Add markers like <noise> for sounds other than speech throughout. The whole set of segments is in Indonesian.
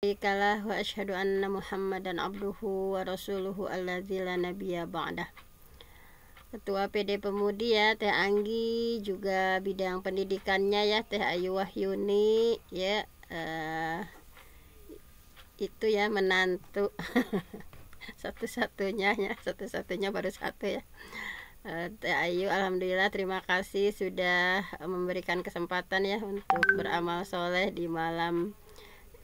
Ikalah wa ashadu anna Muhammadan abduhu wa rasuluhu allazi la nabiyya ba'dah. Ketua PD Pemudi ya Teh Anggi juga bidang pendidikannya ya Teh Ayu Wahyuni ya uh, itu ya menantu <laughs> satu-satunya ya satu-satunya baru satu ya uh, Teh Ayu alhamdulillah terima kasih sudah memberikan kesempatan ya untuk beramal soleh di malam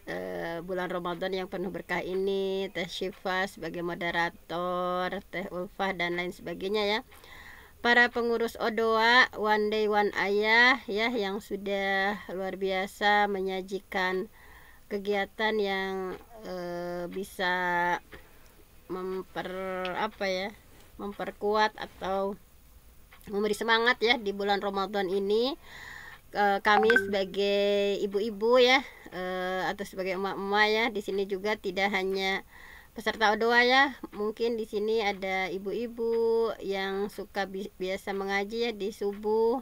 Eh, bulan Ramadan yang penuh berkah ini, Teh Syifa sebagai moderator, Teh Ulfah dan lain sebagainya ya. Para pengurus Odoa One Day One Ayah ya yang sudah luar biasa menyajikan kegiatan yang e, bisa memper apa ya, memperkuat atau memberi semangat ya di bulan Ramadan ini. e, kami sebagai ibu-ibu ya uh, atau sebagai emak-emak ya di sini juga tidak hanya peserta doa ya mungkin di sini ada ibu-ibu yang suka bi biasa mengaji ya di subuh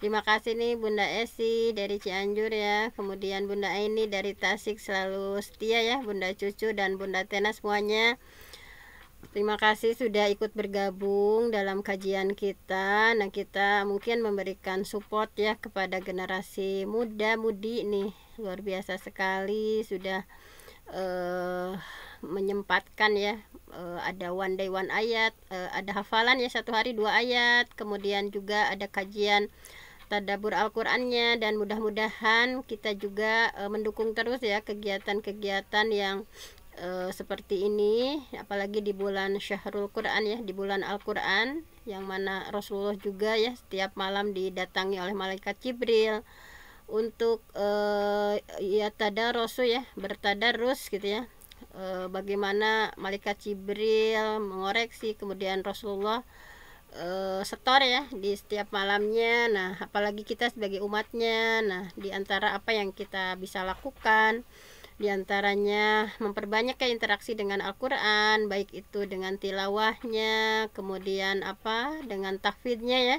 terima kasih nih Bunda Esi dari Cianjur ya kemudian Bunda ini dari Tasik selalu setia ya Bunda Cucu dan Bunda Tena semuanya Terima kasih sudah ikut bergabung dalam kajian kita. Nah, kita mungkin memberikan support ya kepada generasi muda-mudi nih. Luar biasa sekali sudah uh, menyempatkan ya uh, ada one day one ayat, uh, ada hafalan ya satu hari dua ayat, kemudian juga ada kajian tadabur Al-Qur'annya dan mudah-mudahan kita juga uh, mendukung terus ya kegiatan-kegiatan yang e, seperti ini apalagi di bulan syahrul Quran ya di bulan Al-Quran yang mana Rasulullah juga ya setiap malam didatangi oleh malaikat Jibril untuk e, ya tadarusu ya bertadarus gitu ya e, bagaimana malaikat Jibril mengoreksi kemudian Rasulullah e, setor ya di setiap malamnya nah apalagi kita sebagai umatnya nah di antara apa yang kita bisa lakukan di antaranya memperbanyak ya interaksi dengan Al-Qur'an, baik itu dengan tilawahnya, kemudian apa? dengan tahfidnya ya.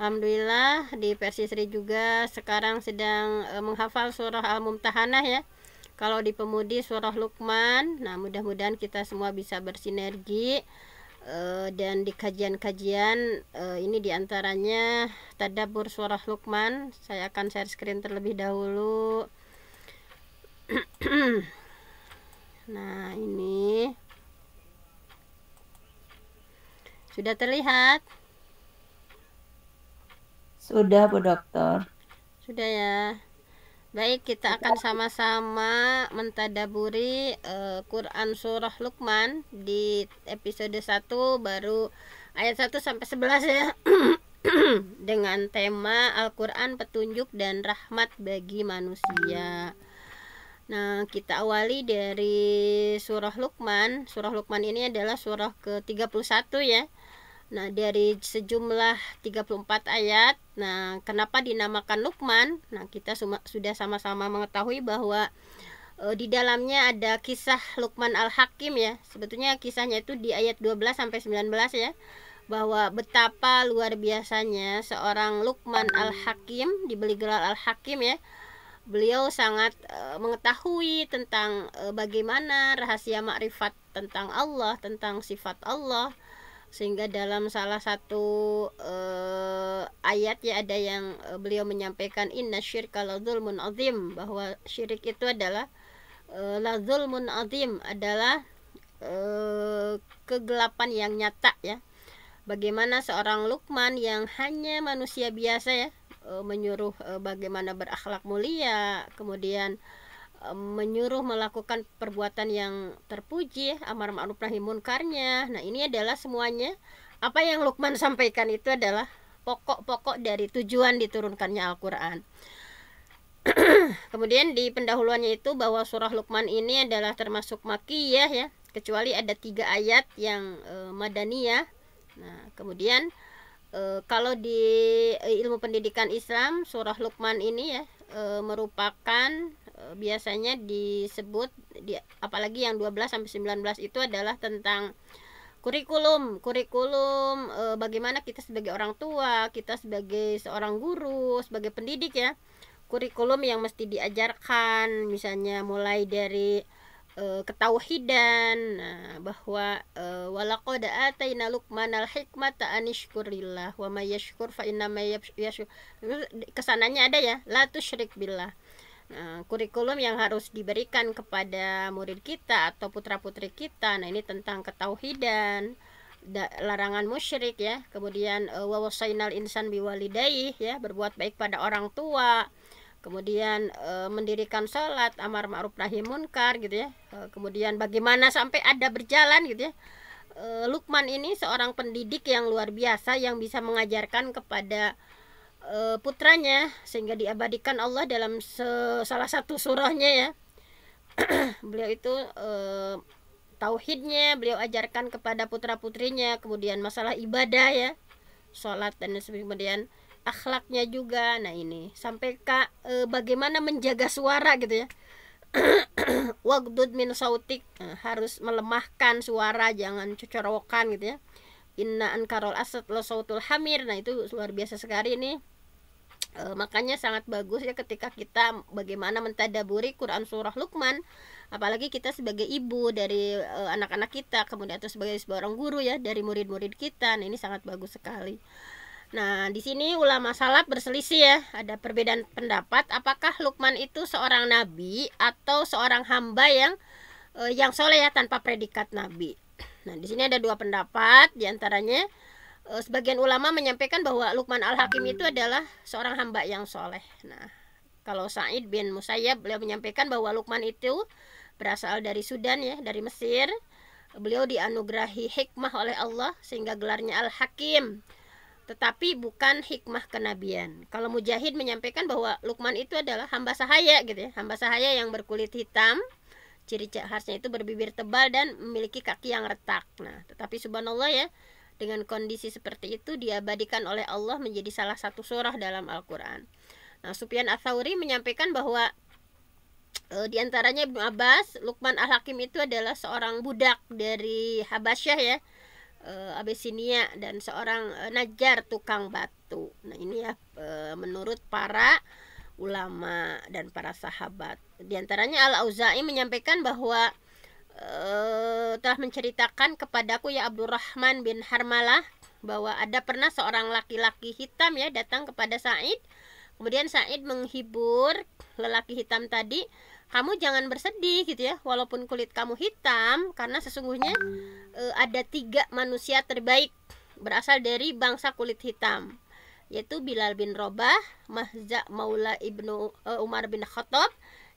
Alhamdulillah di versi Sri juga sekarang sedang e, menghafal surah Al-Mumtahanah ya. Kalau di pemudi surah Luqman. Nah, mudah-mudahan kita semua bisa bersinergi e, dan di kajian-kajian e, ini antaranya tadabbur surah Luqman. Saya akan share screen terlebih dahulu. <clears throat> nah ini sudah terlihat sudah bu dokter sudah ya baik kita akan sama-sama mentadaburi uh, Quran surah Luqman di episode 1 baru ayat 1 sampai 11 ya <clears throat> dengan tema Al-Qur'an petunjuk dan rahmat bagi manusia. Nah, kita awali dari surah Luqman. Surah Luqman ini adalah surah ke-31 ya. Nah, dari sejumlah 34 ayat. Nah, kenapa dinamakan Luqman? Nah, kita sudah sama-sama mengetahui bahwa e, di dalamnya ada kisah Luqman Al-Hakim ya. Sebetulnya kisahnya itu di ayat 12 sampai 19 ya bahwa betapa luar biasanya seorang Luqman Al-Hakim dibeli gelar Al-Hakim ya beliau sangat uh, mengetahui tentang uh, bagaimana rahasia makrifat tentang Allah, tentang sifat Allah. Sehingga dalam salah satu uh, ayat ya ada yang uh, beliau menyampaikan inna syirka la zulmun azim bahwa syirik itu adalah uh, la zulmun azim adalah uh, kegelapan yang nyata ya. Bagaimana seorang Lukman yang hanya manusia biasa ya Eh, menyuruh eh, bagaimana berakhlak mulia, kemudian eh, menyuruh melakukan perbuatan yang terpuji, amar ma'ruf nahi munkarnya. Nah, ini adalah semuanya apa yang Lukman <laughs> sampaikan itu adalah pokok-pokok dari tujuan diturunkannya Al-Qur'an. <clears throat> Kemudian di pendahuluannya itu bahwa surah Lukman ini adalah termasuk makiyah ya, kecuali ada tiga ayat yang e, madaniyah. Nah, kemudian e, kalau di eh, ilmu pendidikan Islam surah Luqman ini ya e, merupakan e, biasanya disebut di apalagi yang 12 sampai 19 itu adalah tentang kurikulum, kurikulum e, bagaimana kita sebagai orang tua, kita sebagai seorang guru, sebagai pendidik ya. Kurikulum yang mesti diajarkan misalnya mulai dari Eh, ketauhidan nah, bahwa uh, walaqad ataina luqmanal hikmata anishkurillah wa may yashkur fa inna may yashkur kesananya ada ya la tusyrik billah Nah, kurikulum yang harus diberikan kepada murid kita atau putra-putri kita. Nah, ini tentang ketauhidan, da, larangan musyrik ya. Kemudian uh, wasainal insan biwalidayih ya, berbuat baik pada orang tua kemudian e, mendirikan sholat amar ma'ruf nahi munkar gitu ya e, kemudian bagaimana sampai ada berjalan gitu ya e, Lukman ini seorang pendidik yang luar biasa yang bisa mengajarkan kepada e, putranya sehingga diabadikan Allah dalam se, salah satu surahnya ya <clears throat> beliau itu e, tauhidnya beliau ajarkan kepada putra putrinya kemudian masalah ibadah ya sholat dan sebagainya kemudian akhlaknya juga nah ini sampai kak e, bagaimana menjaga suara gitu ya <clears throat> wagdud min sautik nah, harus melemahkan suara jangan cocorokan gitu ya inna ankarol asad lo sautul hamir nah itu luar biasa sekali ini e, makanya sangat bagus ya ketika kita bagaimana mentadaburi Quran surah Luqman apalagi kita sebagai ibu dari eh, anak-anak e, kita kemudian atau sebagai seorang guru ya dari murid-murid kita nah ini sangat bagus sekali Nah, di sini ulama salaf berselisih ya, ada perbedaan pendapat apakah Lukman itu seorang nabi atau seorang hamba yang eh, yang soleh ya tanpa predikat nabi. Nah, di sini ada dua pendapat di antaranya eh, sebagian ulama menyampaikan bahwa Lukman Al-Hakim itu adalah seorang hamba yang soleh. Nah, kalau Said bin Musayyab beliau menyampaikan bahwa Lukman itu berasal dari Sudan ya, dari Mesir. Beliau dianugerahi hikmah oleh Allah sehingga gelarnya Al-Hakim tetapi bukan hikmah kenabian. Kalau Mujahid menyampaikan bahwa Lukman itu adalah hamba sahaya gitu ya, hamba sahaya yang berkulit hitam, ciri khasnya itu berbibir tebal dan memiliki kaki yang retak. Nah, tetapi subhanallah ya, dengan kondisi seperti itu diabadikan oleh Allah menjadi salah satu surah dalam Al-Qur'an. Nah, Sufyan ats menyampaikan bahwa e, di antaranya Ibnu Abbas, Lukman Al-Hakim itu adalah seorang budak dari Habasyah ya uh, eh, Abesinia dan seorang uh, eh, Najar tukang batu. Nah, ini ya uh, menurut para ulama dan para sahabat. Di antaranya Al-Auza'i menyampaikan bahwa uh, telah menceritakan kepadaku ya Abdurrahman bin Harmalah bahwa ada pernah seorang laki-laki hitam ya datang kepada Said. Kemudian Said menghibur lelaki hitam tadi kamu jangan bersedih gitu ya walaupun kulit kamu hitam karena sesungguhnya e, ada tiga manusia terbaik berasal dari bangsa kulit hitam yaitu Bilal bin Robah, Mahza Maula ibnu e, Umar bin Khattab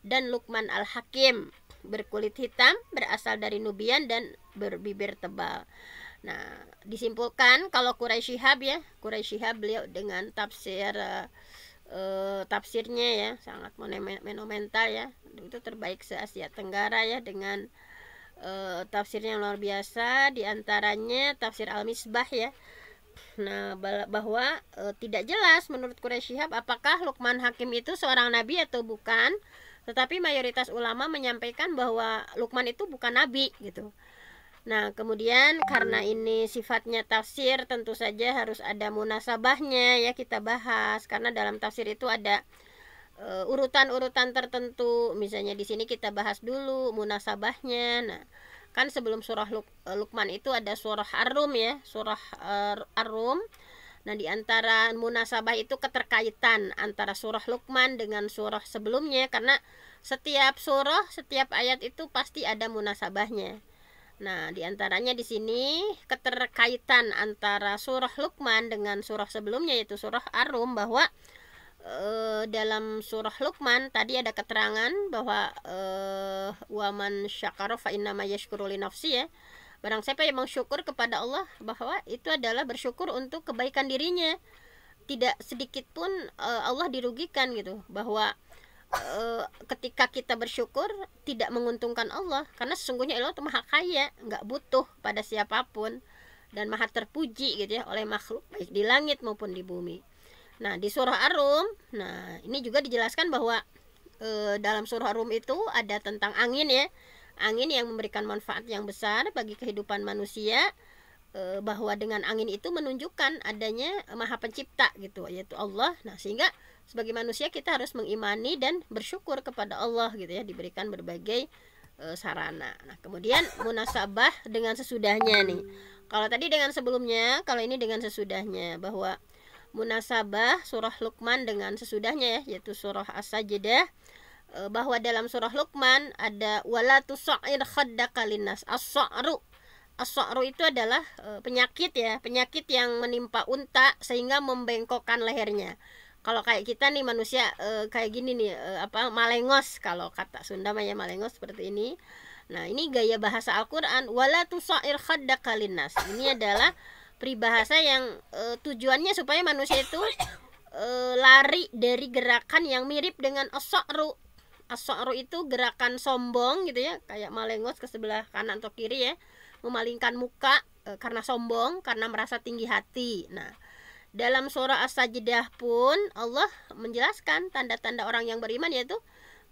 dan Lukman al Hakim berkulit hitam berasal dari Nubian dan berbibir tebal. Nah disimpulkan kalau Quraisy Shihab ya Quraisy Shihab beliau dengan tafsir e, Eh, tafsirnya ya sangat monumental ya itu terbaik se Asia Tenggara ya dengan eh, tafsir yang luar biasa diantaranya tafsir Al Misbah ya nah bahwa e, tidak jelas menurut Quraisy Shihab apakah Lukman Hakim itu seorang nabi atau bukan tetapi mayoritas ulama menyampaikan bahwa Lukman itu bukan nabi gitu Nah, kemudian karena ini sifatnya tafsir, tentu saja harus ada munasabahnya ya kita bahas karena dalam tafsir itu ada eh, urutan-urutan uh, tertentu. Misalnya di sini kita bahas dulu munasabahnya. Nah, kan sebelum surah Luk eh, Lukman itu ada surah arum ya, surah uh, eh, ar Nah, di antara munasabah itu keterkaitan antara surah Lukman dengan surah sebelumnya karena setiap surah, setiap ayat itu pasti ada munasabahnya Nah, diantaranya di sini keterkaitan antara surah Luqman dengan surah sebelumnya yaitu surah Ar-Rum bahwa e, dalam surah Luqman tadi ada keterangan bahwa e, eh, waman syakara fa innama yashkuru nafsi ya. Barang siapa yang mensyukur kepada Allah bahwa itu adalah bersyukur untuk kebaikan dirinya. Tidak sedikit pun e, Allah dirugikan gitu bahwa Eh, ketika kita bersyukur tidak menguntungkan Allah karena sesungguhnya Allah itu maha kaya nggak butuh pada siapapun dan maha terpuji gitu ya oleh makhluk baik di langit maupun di bumi nah di surah arum nah ini juga dijelaskan bahwa e, dalam surah arum itu ada tentang angin ya angin yang memberikan manfaat yang besar bagi kehidupan manusia e, bahwa dengan angin itu menunjukkan adanya maha pencipta gitu yaitu Allah nah sehingga sebagai manusia kita harus mengimani dan bersyukur kepada Allah gitu ya diberikan berbagai e, sarana. Nah, kemudian <laughs> munasabah dengan sesudahnya nih. Kalau tadi dengan sebelumnya, kalau ini dengan sesudahnya bahwa munasabah surah Luqman dengan sesudahnya ya, yaitu surah As-Sajdah e, bahwa dalam surah Luqman ada wala tusair khaddaka linnas as-sa'ru as itu adalah eh, penyakit ya, penyakit yang menimpa unta sehingga membengkokkan lehernya kalau kayak kita nih manusia e, kayak gini nih e, apa malengos kalau kata Sunda mah ya malengos seperti ini nah ini gaya bahasa Alquran. quran wala tusair khaddaka ini adalah peribahasa yang e, tujuannya supaya manusia itu e, lari dari gerakan yang mirip dengan as-sa'ru as-sa'ru itu gerakan sombong gitu ya kayak malengos ke sebelah kanan atau kiri ya memalingkan muka e, karena sombong karena merasa tinggi hati nah dalam surah As-Sajdah pun Allah menjelaskan tanda-tanda orang yang beriman yaitu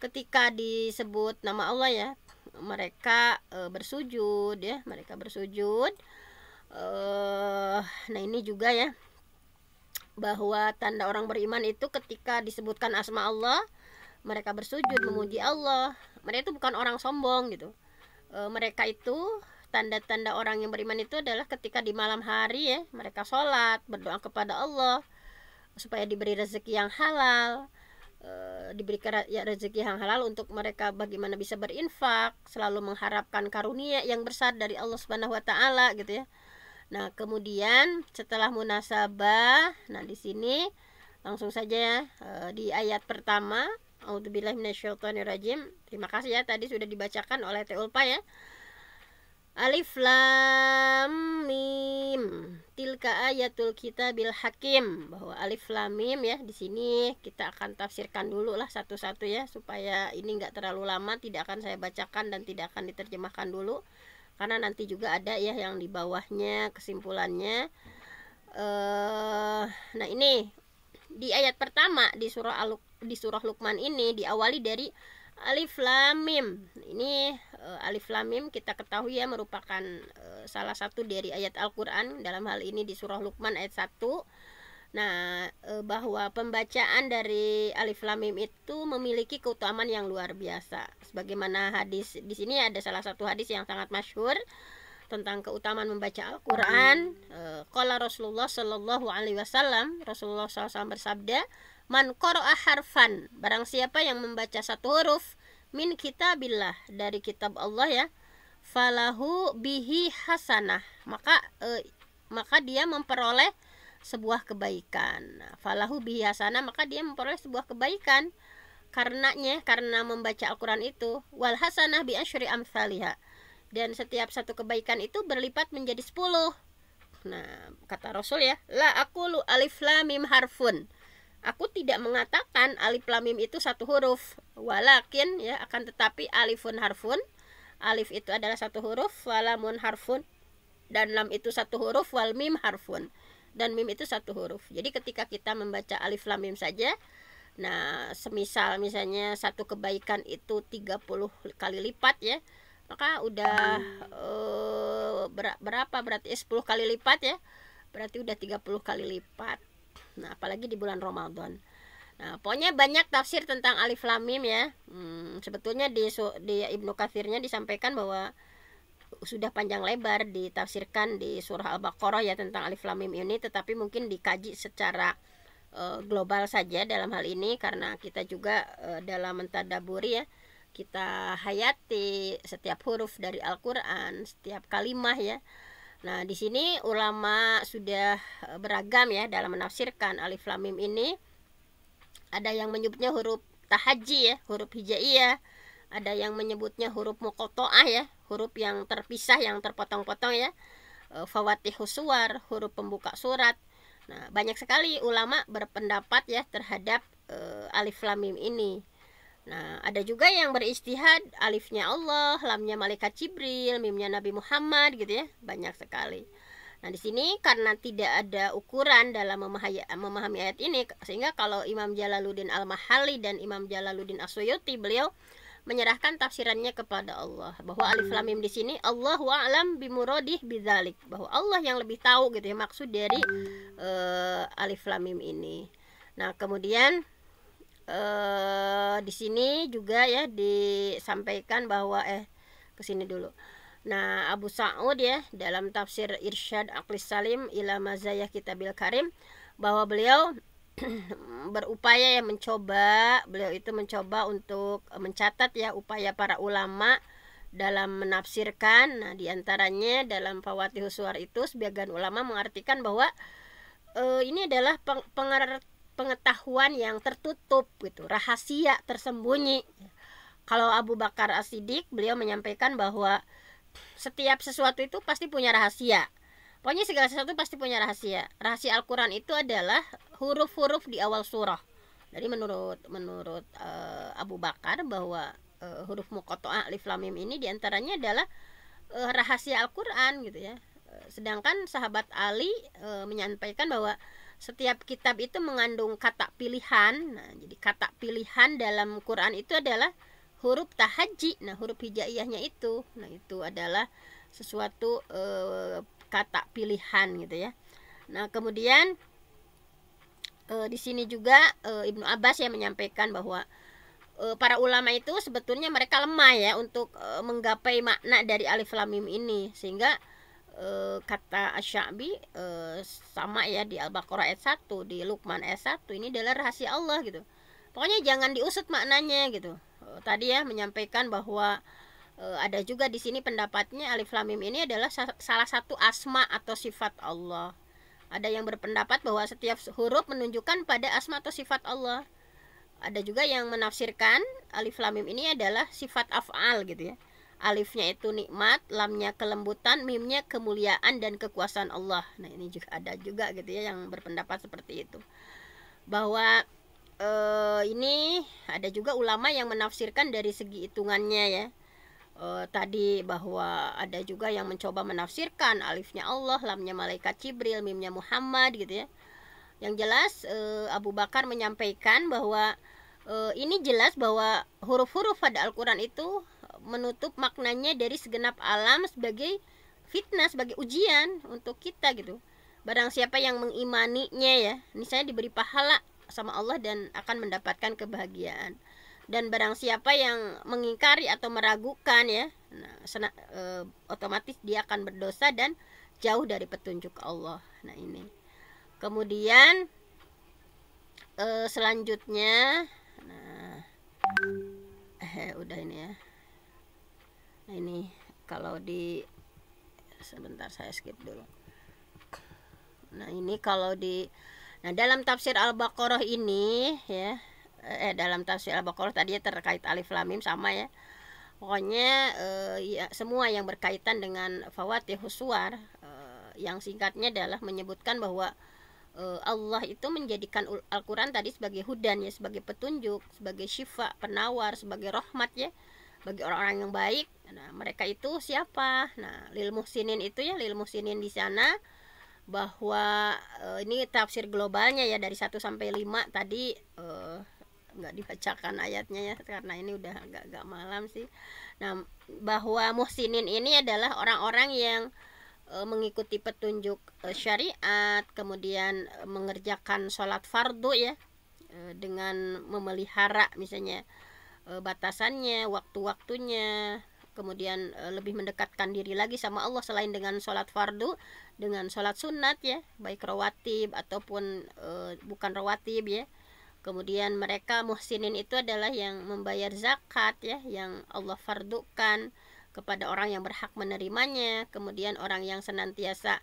ketika disebut nama Allah ya mereka e, bersujud ya mereka bersujud e, nah ini juga ya bahwa tanda orang beriman itu ketika disebutkan asma Allah mereka bersujud memuji Allah mereka itu bukan orang sombong gitu e, mereka itu tanda-tanda orang yang beriman itu adalah ketika di malam hari ya mereka sholat berdoa kepada Allah supaya diberi rezeki yang halal eh, diberi ya, rezeki yang halal untuk mereka bagaimana bisa berinfak selalu mengharapkan karunia yang besar dari Allah Subhanahu Wa Taala gitu ya nah kemudian setelah munasabah nah di sini langsung saja ya eh, di ayat pertama rajim Terima kasih ya tadi sudah dibacakan oleh Teulpa ya. Alif Lam Mim. Tilka ayatul kita bil hakim. Bahwa alif lam mim ya di sini kita akan tafsirkan dulu lah satu-satu ya supaya ini nggak terlalu lama tidak akan saya bacakan dan tidak akan diterjemahkan dulu karena nanti juga ada ya yang di bawahnya kesimpulannya. Eh nah ini di ayat pertama di surah Al di surah Luqman ini diawali dari Alif lam mim. Ini uh, alif lam mim kita ketahui ya merupakan uh, salah satu dari ayat Al-Qur'an dalam hal ini di surah Luqman ayat 1. Nah, uh, bahwa pembacaan dari alif lam mim itu memiliki keutamaan yang luar biasa. Sebagaimana hadis di sini ada salah satu hadis yang sangat masyhur tentang keutamaan membaca Al-Qur'an. Iya. Qala Rasulullah sallallahu alaihi wasallam, Rasulullah SAW bersabda, Man qara'a harfan, barang siapa yang membaca satu huruf min kitabillah dari kitab Allah ya, falahu bihi hasanah. Maka eh, maka dia memperoleh sebuah kebaikan. Falahu bihi hasanah, maka dia memperoleh sebuah kebaikan. Karenanya, karena membaca Al-Qur'an itu, wal hasanah bi asyri amsalihha. dan setiap satu kebaikan itu berlipat menjadi sepuluh. Nah, kata Rasul ya, la aku lu alif lam mim harfun. Aku tidak mengatakan alif lam mim itu satu huruf, walakin ya akan tetapi alifun harfun. Alif itu adalah satu huruf, walamun harfun dan lam itu satu huruf, wal mim harfun dan mim itu satu huruf. Jadi ketika kita membaca alif lam mim saja Nah, semisal misalnya satu kebaikan itu 30 kali lipat ya. Maka udah uh, berapa berarti 10 eh, kali lipat ya. Berarti udah 30 kali lipat. Nah, apalagi di bulan Ramadan. Nah, pokoknya banyak tafsir tentang alif lam mim ya. Hmm, sebetulnya di di Ibnu Katsirnya disampaikan bahwa sudah panjang lebar ditafsirkan di surah Al-Baqarah ya tentang alif lam mim ini tetapi mungkin dikaji secara uh, global saja dalam hal ini karena kita juga uh, dalam mentadaburi ya kita hayati setiap huruf dari Al-Qur'an, setiap kalimah ya Nah, di sini ulama sudah e, beragam ya dalam menafsirkan alif lam mim ini. Ada yang menyebutnya huruf tahaji ya, huruf hijaiyah. Ada yang menyebutnya huruf muqatta'ah ya, huruf yang terpisah yang terpotong-potong ya. E, Fawatih suwar, huruf pembuka surat. Nah, banyak sekali ulama berpendapat ya terhadap e, alif lam mim ini. Nah, ada juga yang beristihad alifnya Allah, lamnya malaikat Jibril, mimnya Nabi Muhammad gitu ya. Banyak sekali. Nah, di sini karena tidak ada ukuran dalam memahami ayat ini sehingga kalau Imam Jalaluddin al mahalli dan Imam Jalaluddin Asyuyuti beliau menyerahkan tafsirannya kepada Allah bahwa hmm. alif lam mim di sini Allah wa alam bimurodih bizalik bahwa Allah yang lebih tahu gitu ya maksud dari uh, alif lam mim ini. Nah, kemudian eh, di sini juga ya disampaikan bahwa eh ke sini dulu. Nah, Abu Sa'ud ya dalam tafsir Irsyad Aqlis Salim ila mazayah kitabil karim bahwa beliau <clears throat> berupaya ya mencoba, beliau itu mencoba untuk mencatat ya upaya para ulama dalam menafsirkan. Nah, diantaranya dalam Fawatihus Suwar itu sebagian ulama mengartikan bahwa e, ini adalah peng pengertian pengetahuan yang tertutup gitu, rahasia tersembunyi. Kalau Abu Bakar As-Siddiq beliau menyampaikan bahwa setiap sesuatu itu pasti punya rahasia. Pokoknya segala sesuatu pasti punya rahasia. Rahasia Al-Qur'an itu adalah huruf-huruf di awal surah. Jadi menurut menurut uh, Abu Bakar bahwa uh, huruf muqatta'ah alif lam mim ini diantaranya adalah uh, rahasia Al-Qur'an gitu ya. Sedangkan sahabat Ali uh, menyampaikan bahwa setiap kitab itu mengandung kata pilihan. Nah, jadi kata pilihan dalam Quran itu adalah huruf tahaji. Nah, huruf hijaiyahnya itu. Nah, itu adalah sesuatu e, eh, kata pilihan gitu ya. Nah, kemudian e, di sini juga e, Ibnu Abbas yang menyampaikan bahwa e, para ulama itu sebetulnya mereka lemah ya untuk e, menggapai makna dari alif lam mim ini sehingga Eh, kata Asyabi eh, sama ya di Al-Baqarah ayat 1 di Luqman ayat 1 ini adalah rahasia Allah gitu pokoknya jangan diusut maknanya gitu eh, tadi ya menyampaikan bahwa ada juga di sini pendapatnya Alif Lam Mim ini adalah salah satu asma atau sifat Allah ada yang berpendapat bahwa setiap huruf menunjukkan pada asma atau sifat Allah ada juga yang menafsirkan Alif Lam Mim ini adalah sifat af'al gitu ya Alifnya itu nikmat, lamnya kelembutan, mimnya kemuliaan dan kekuasaan Allah. Nah, ini juga ada juga gitu ya yang berpendapat seperti itu. Bahwa eh, ini ada juga ulama yang menafsirkan dari segi hitungannya ya. Eh, tadi bahwa ada juga yang mencoba menafsirkan alifnya Allah, lamnya malaikat Jibril, mimnya Muhammad gitu ya. Yang jelas eh, Abu Bakar menyampaikan bahwa uh, ini jelas bahwa huruf-huruf pada Al-Qur'an itu menutup maknanya dari segenap alam sebagai fitnah sebagai ujian untuk kita gitu barang siapa yang mengimaninya ya ini saya diberi pahala sama Allah dan akan mendapatkan kebahagiaan dan barang siapa yang mengingkari atau meragukan ya nah, e, otomatis dia akan berdosa dan jauh dari petunjuk Allah nah ini kemudian e, selanjutnya nah eh, udah ini ya Nah, ini kalau di sebentar saya skip dulu nah ini kalau di nah dalam tafsir al-baqarah ini ya eh dalam tafsir al-baqarah tadi ya terkait alif lamim sama ya pokoknya eh, ya, semua yang berkaitan dengan fawatih huswar eh, yang singkatnya adalah menyebutkan bahwa eh, Allah itu menjadikan Al-Quran tadi sebagai hudan ya sebagai petunjuk sebagai syifa penawar sebagai rahmat ya bagi orang-orang yang baik nah mereka itu siapa nah lil muhsinin itu ya lil muhsinin di sana bahwa e, ini tafsir globalnya ya dari 1 sampai 5 tadi e, nggak dibacakan ayatnya ya karena ini udah agak-agak malam sih. Nah, bahwa muhsinin ini adalah orang-orang yang e, mengikuti petunjuk e, syariat, kemudian e, mengerjakan sholat fardu ya e, dengan memelihara misalnya Eh, batasannya, waktu-waktunya, kemudian eh, lebih mendekatkan diri lagi sama Allah selain dengan sholat fardu dengan sholat sunat ya baik rawatib ataupun eh, bukan rawatib ya kemudian mereka muhsinin itu adalah yang membayar zakat ya yang Allah fardukan kepada orang yang berhak menerimanya kemudian orang yang senantiasa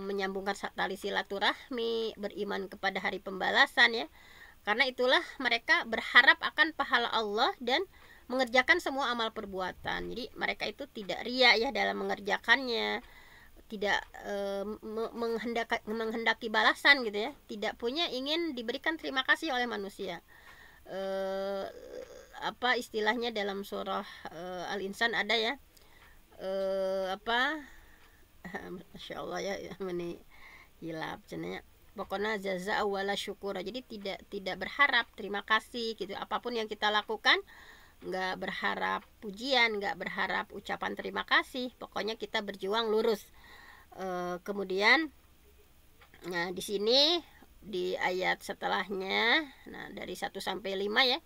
menyambungkan tali silaturahmi beriman kepada hari pembalasan ya karena itulah mereka berharap akan pahala Allah dan mengerjakan semua amal perbuatan. Jadi mereka itu tidak ria ya dalam mengerjakannya, tidak eh, e, menghendaki, menghendaki balasan gitu ya, tidak punya ingin diberikan terima kasih oleh manusia. E, apa istilahnya dalam surah e, eh, Al Insan ada ya? E, apa? <laughs> Masya Allah ya, ini hilap cenanya pokoknya jaza wala syukur jadi tidak tidak berharap terima kasih gitu apapun yang kita lakukan nggak berharap pujian nggak berharap ucapan terima kasih pokoknya kita berjuang lurus e, kemudian nah di sini di ayat setelahnya nah dari 1 sampai 5 ya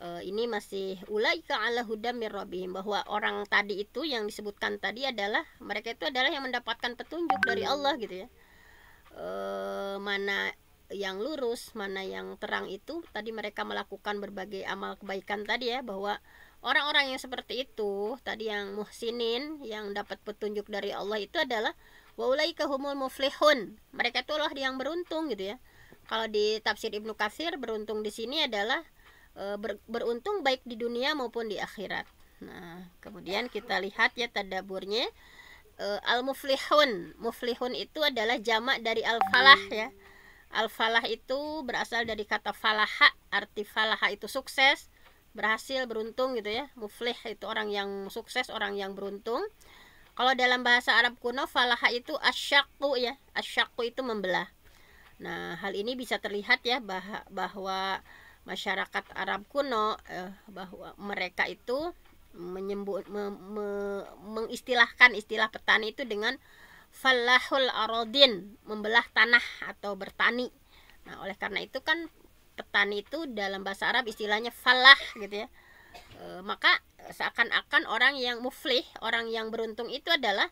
e, ini masih ulaika ala huda mirrobihim bahwa orang tadi itu yang disebutkan tadi adalah mereka itu adalah yang mendapatkan petunjuk dari Allah gitu ya eh, mana yang lurus, mana yang terang itu tadi mereka melakukan berbagai amal kebaikan tadi ya bahwa orang-orang yang seperti itu tadi yang muhsinin yang dapat petunjuk dari Allah itu adalah waulaika humul muflihun. Mereka itulah yang beruntung gitu ya. Kalau di tafsir Ibnu Katsir beruntung di sini adalah e, ber, beruntung baik di dunia maupun di akhirat. Nah, kemudian kita lihat ya tadaburnya uh, al-muflihun. Muflihun itu adalah jamak dari al-falah ya. Al-falah itu berasal dari kata falaha, arti falaha itu sukses, berhasil, beruntung gitu ya. Muflih itu orang yang sukses, orang yang beruntung. Kalau dalam bahasa Arab kuno falaha itu asyakku ya. Asyakku itu membelah. Nah, hal ini bisa terlihat ya bahwa masyarakat Arab kuno eh, bahwa mereka itu menyembuh, me, me, mengistilahkan istilah petani itu dengan falahul arodin membelah tanah atau bertani nah oleh karena itu kan petani itu dalam bahasa Arab istilahnya falah gitu ya e, maka seakan-akan orang yang muflih orang yang beruntung itu adalah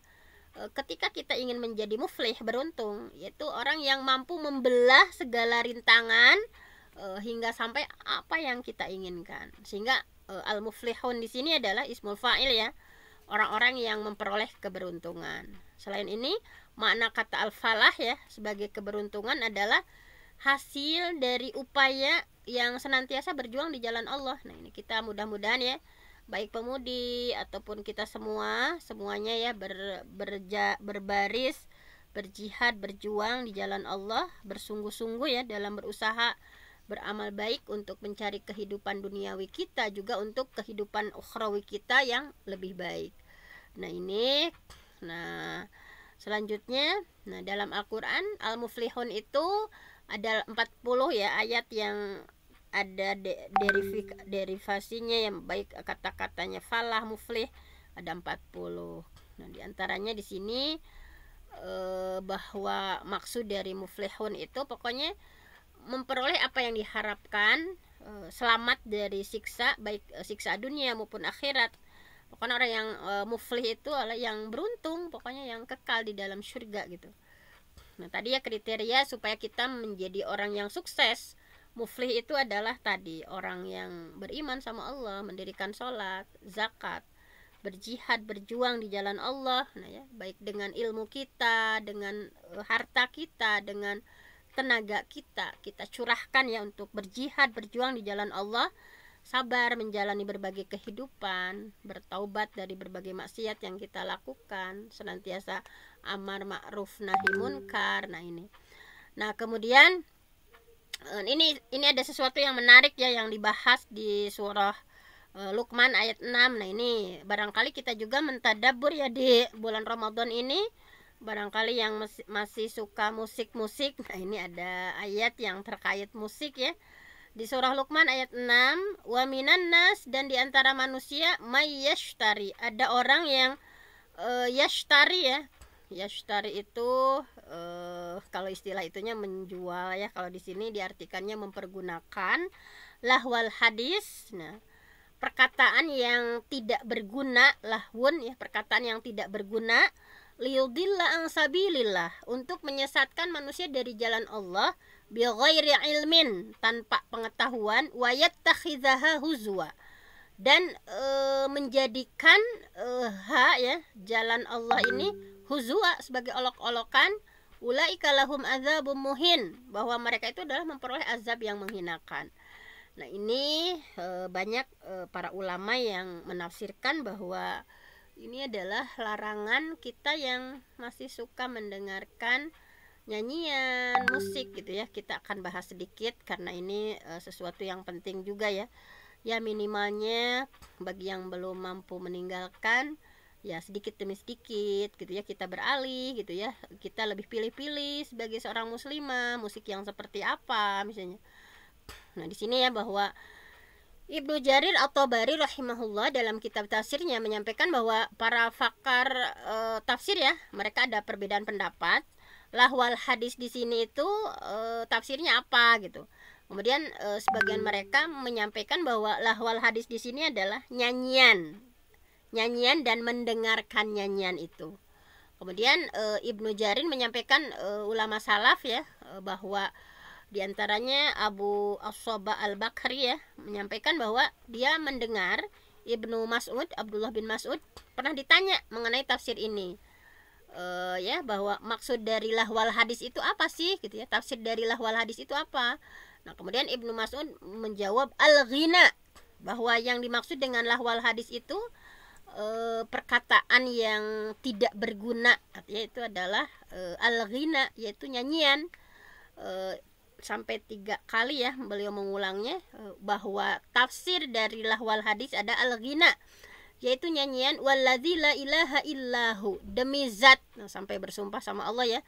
e, ketika kita ingin menjadi muflih beruntung yaitu orang yang mampu membelah segala rintangan e, hingga sampai apa yang kita inginkan sehingga Eh, al muflihun di sini adalah ismul fa'il ya orang-orang yang memperoleh keberuntungan selain ini makna kata al falah ya sebagai keberuntungan adalah hasil dari upaya yang senantiasa berjuang di jalan Allah nah ini kita mudah-mudahan ya baik pemudi ataupun kita semua semuanya ya ber, berja, berbaris berjihad berjuang di jalan Allah bersungguh-sungguh ya dalam berusaha beramal baik untuk mencari kehidupan duniawi kita juga untuk kehidupan ukhrawi kita yang lebih baik. Nah, ini nah selanjutnya nah dalam Al-Qur'an al-muflihun itu ada 40 ya ayat yang ada de derivik derivasinya yang baik kata-katanya falah muflih ada 40. Nah, diantaranya di sini eh, bahwa maksud dari muflihun itu pokoknya memperoleh apa yang diharapkan eh, selamat dari siksa baik eh, siksa dunia maupun akhirat pokoknya orang yang eh, muflih itu adalah yang beruntung pokoknya yang kekal di dalam surga gitu nah tadi ya kriteria supaya kita menjadi orang yang sukses muflih itu adalah tadi orang yang beriman sama Allah mendirikan sholat zakat berjihad berjuang di jalan Allah nah ya baik dengan ilmu kita dengan harta kita dengan tenaga kita kita curahkan ya untuk berjihad berjuang di jalan Allah sabar menjalani berbagai kehidupan bertaubat dari berbagai maksiat yang kita lakukan senantiasa amar ma'ruf nahi munkar nah ini nah kemudian eh, ini ini ada sesuatu yang menarik ya yang dibahas di surah eh, Luqman ayat 6 nah ini barangkali kita juga mentadabur ya di bulan Ramadan ini barangkali yang masih suka musik-musik nah ini ada ayat yang terkait musik ya di surah Luqman ayat 6 wa minan nas dan di antara manusia mayyashtari ada orang yang e, yashtari ya yashtari itu e, kalau istilah itunya menjual ya kalau di sini diartikannya mempergunakan lahwal hadis nah perkataan yang tidak berguna lahun ya perkataan yang tidak berguna liudilla ang sabilillah untuk menyesatkan manusia dari jalan Allah bighairi ilmin tanpa pengetahuan wa yattakhidhaha huzwa dan e, menjadikan e, ha ya jalan Allah ini huzwa sebagai olok-olokan ulaika lahum azab muhin bahwa mereka itu adalah memperoleh azab yang menghinakan. Nah, ini e, banyak e, para ulama yang menafsirkan bahwa ini adalah larangan kita yang masih suka mendengarkan nyanyian, musik gitu ya. Kita akan bahas sedikit karena ini e, sesuatu yang penting juga ya. Ya minimalnya bagi yang belum mampu meninggalkan ya sedikit demi sedikit gitu ya kita beralih gitu ya. Kita lebih pilih-pilih sebagai seorang muslimah musik yang seperti apa misalnya. Nah, di sini ya bahwa Ibnu Jarir atau Bari rahimahullah dalam kitab tafsirnya menyampaikan bahwa para fakar e, tafsir ya, mereka ada perbedaan pendapat. Lahwal hadis di sini itu e, tafsirnya apa gitu. Kemudian e, sebagian mereka menyampaikan bahwa lahwal hadis di sini adalah nyanyian. Nyanyian dan mendengarkan nyanyian itu. Kemudian e, Ibnu Jarir menyampaikan e, ulama salaf ya e, bahwa di antaranya Abu Asoba Al-Bakri ya menyampaikan bahwa dia mendengar Ibnu Mas'ud, Abdullah bin Mas'ud pernah ditanya mengenai tafsir ini. Uh, ya bahwa maksud dari lahwal hadis itu apa sih gitu ya tafsir dari lahwal hadis itu apa nah kemudian ibnu Mas'ud menjawab al ghina bahwa yang dimaksud dengan lahwal hadis itu e, perkataan yang tidak berguna artinya itu adalah e, al-ghina yaitu nyanyian e, sampai tiga kali ya beliau mengulangnya e, bahwa tafsir dari lahwal hadis ada al-ghina yaitu nyanyian waladzi la ilaha illahu demi zat nah, sampai bersumpah sama Allah ya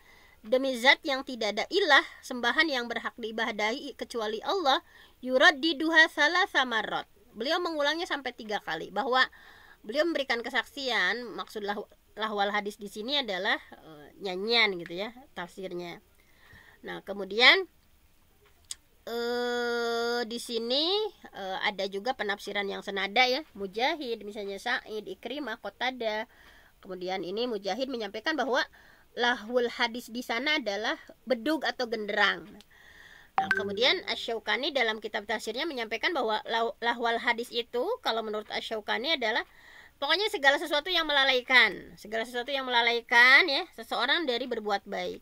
demi zat yang tidak ada ilah sembahan yang berhak diibadahi kecuali Allah yurad di duha salah samarot beliau mengulangnya sampai tiga kali bahwa beliau memberikan kesaksian maksud lah, lahwal hadis di sini adalah e, nyanyian gitu ya tafsirnya nah kemudian Eh, di sini eh, ada juga penafsiran yang senada ya. Mujahid misalnya Sa'id, Ikrimah, kotada Kemudian ini Mujahid menyampaikan bahwa lahul hadis di sana adalah bedug atau genderang. Nah, kemudian Asyaukani dalam kitab tafsirnya menyampaikan bahwa lahwal hadis itu kalau menurut Asyaukani adalah pokoknya segala sesuatu yang melalaikan, segala sesuatu yang melalaikan ya seseorang dari berbuat baik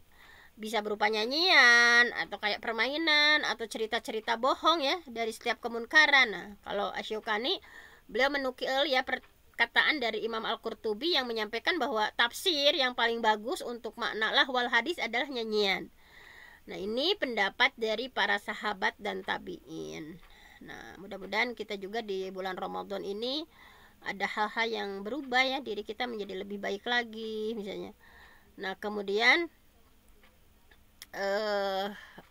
bisa berupa nyanyian atau kayak permainan atau cerita-cerita bohong ya dari setiap kemunkaran. Nah, kalau Asyukani beliau menukil ya perkataan dari Imam Al-Qurtubi yang menyampaikan bahwa tafsir yang paling bagus untuk makna lahwal hadis adalah nyanyian. Nah, ini pendapat dari para sahabat dan tabi'in. Nah, mudah-mudahan kita juga di bulan Ramadan ini ada hal-hal yang berubah ya, diri kita menjadi lebih baik lagi misalnya. Nah, kemudian uh,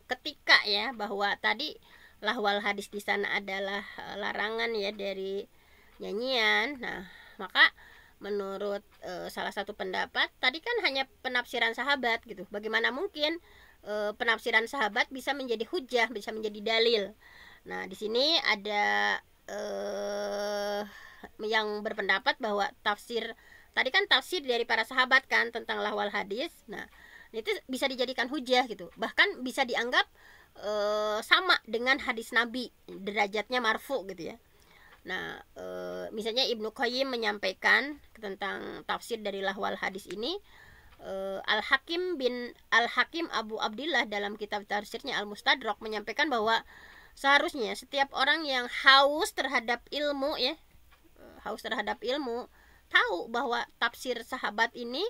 ketika ya bahwa tadi lahwal hadis di sana adalah eh, larangan ya dari nyanyian. Nah, maka menurut e, salah satu pendapat tadi kan hanya penafsiran sahabat gitu. Bagaimana mungkin e, penafsiran sahabat bisa menjadi hujah, bisa menjadi dalil. Nah, di sini ada e, yang berpendapat bahwa tafsir tadi kan tafsir dari para sahabat kan tentang lahwal hadis. Nah, itu bisa dijadikan hujah gitu bahkan bisa dianggap e, sama dengan hadis nabi derajatnya marfu gitu ya nah e, misalnya ibnu Qayyim menyampaikan tentang tafsir dari lahwal hadis ini e, eh, Al Hakim bin Al Hakim Abu Abdillah dalam kitab tafsirnya Al Mustadrak menyampaikan bahwa seharusnya setiap orang yang haus terhadap ilmu ya haus terhadap ilmu tahu bahwa tafsir sahabat ini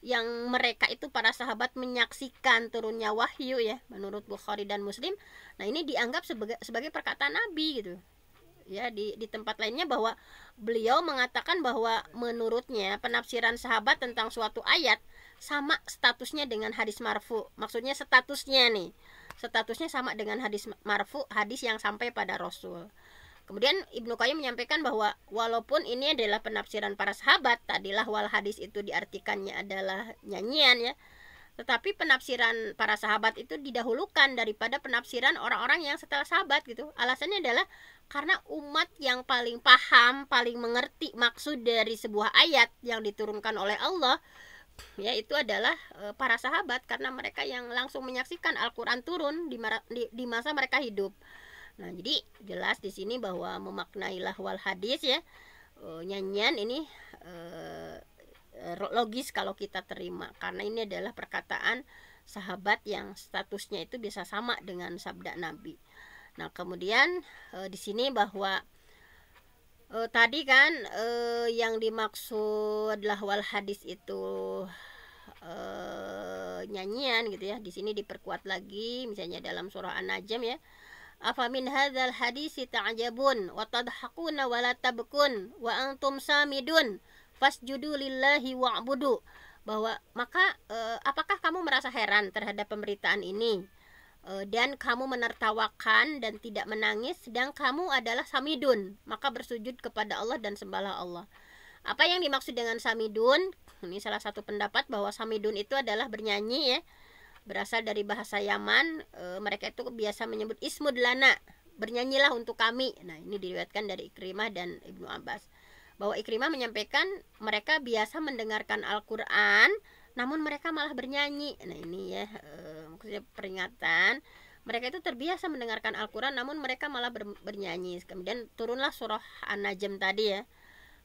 yang mereka itu para sahabat menyaksikan turunnya wahyu ya menurut Bukhari dan Muslim. Nah, ini dianggap sebagai sebagai perkataan Nabi gitu. Ya, di di tempat lainnya bahwa beliau mengatakan bahwa menurutnya penafsiran sahabat tentang suatu ayat sama statusnya dengan hadis marfu. Maksudnya statusnya nih. Statusnya sama dengan hadis marfu, hadis yang sampai pada Rasul. Kemudian Ibnu Qayyim menyampaikan bahwa walaupun ini adalah penafsiran para sahabat, tadilah wal hadis itu diartikannya adalah nyanyian ya. Tetapi penafsiran para sahabat itu didahulukan daripada penafsiran orang-orang yang setelah sahabat gitu. Alasannya adalah karena umat yang paling paham, paling mengerti maksud dari sebuah ayat yang diturunkan oleh Allah yaitu adalah e, para sahabat karena mereka yang langsung menyaksikan Al-Qur'an turun di masa mereka hidup. Nah, jadi jelas di sini bahwa memaknai lahwal hadis ya eh, nyanyian ini eh, logis kalau kita terima karena ini adalah perkataan sahabat yang statusnya itu bisa sama dengan sabda Nabi. Nah, kemudian eh, di sini bahwa Uh, tadi kan uh, yang dimaksud lahwal hadis itu uh, nyanyian gitu ya. Di sini diperkuat lagi misalnya dalam surah An-Najm ya afamin hadzal hadisi ta'jabun wa tadhakuna wa la tabkun wa antum samidun fasjudu lillahi wa'budu bahwa maka e, apakah kamu merasa heran terhadap pemberitaan ini e, dan kamu menertawakan dan tidak menangis sedang kamu adalah samidun maka bersujud kepada Allah dan sembahlah Allah apa yang dimaksud dengan samidun ini salah satu pendapat bahwa samidun itu adalah bernyanyi ya berasal dari bahasa Yaman e, mereka itu biasa menyebut ismud lana bernyanyilah untuk kami nah ini diriwayatkan dari Ikrimah dan Ibnu Abbas bahwa Ikrimah menyampaikan mereka biasa mendengarkan Al-Qur'an namun mereka malah bernyanyi nah ini ya e, maksudnya peringatan mereka itu terbiasa mendengarkan Al-Quran namun mereka malah ber, bernyanyi kemudian turunlah surah An-Najm tadi ya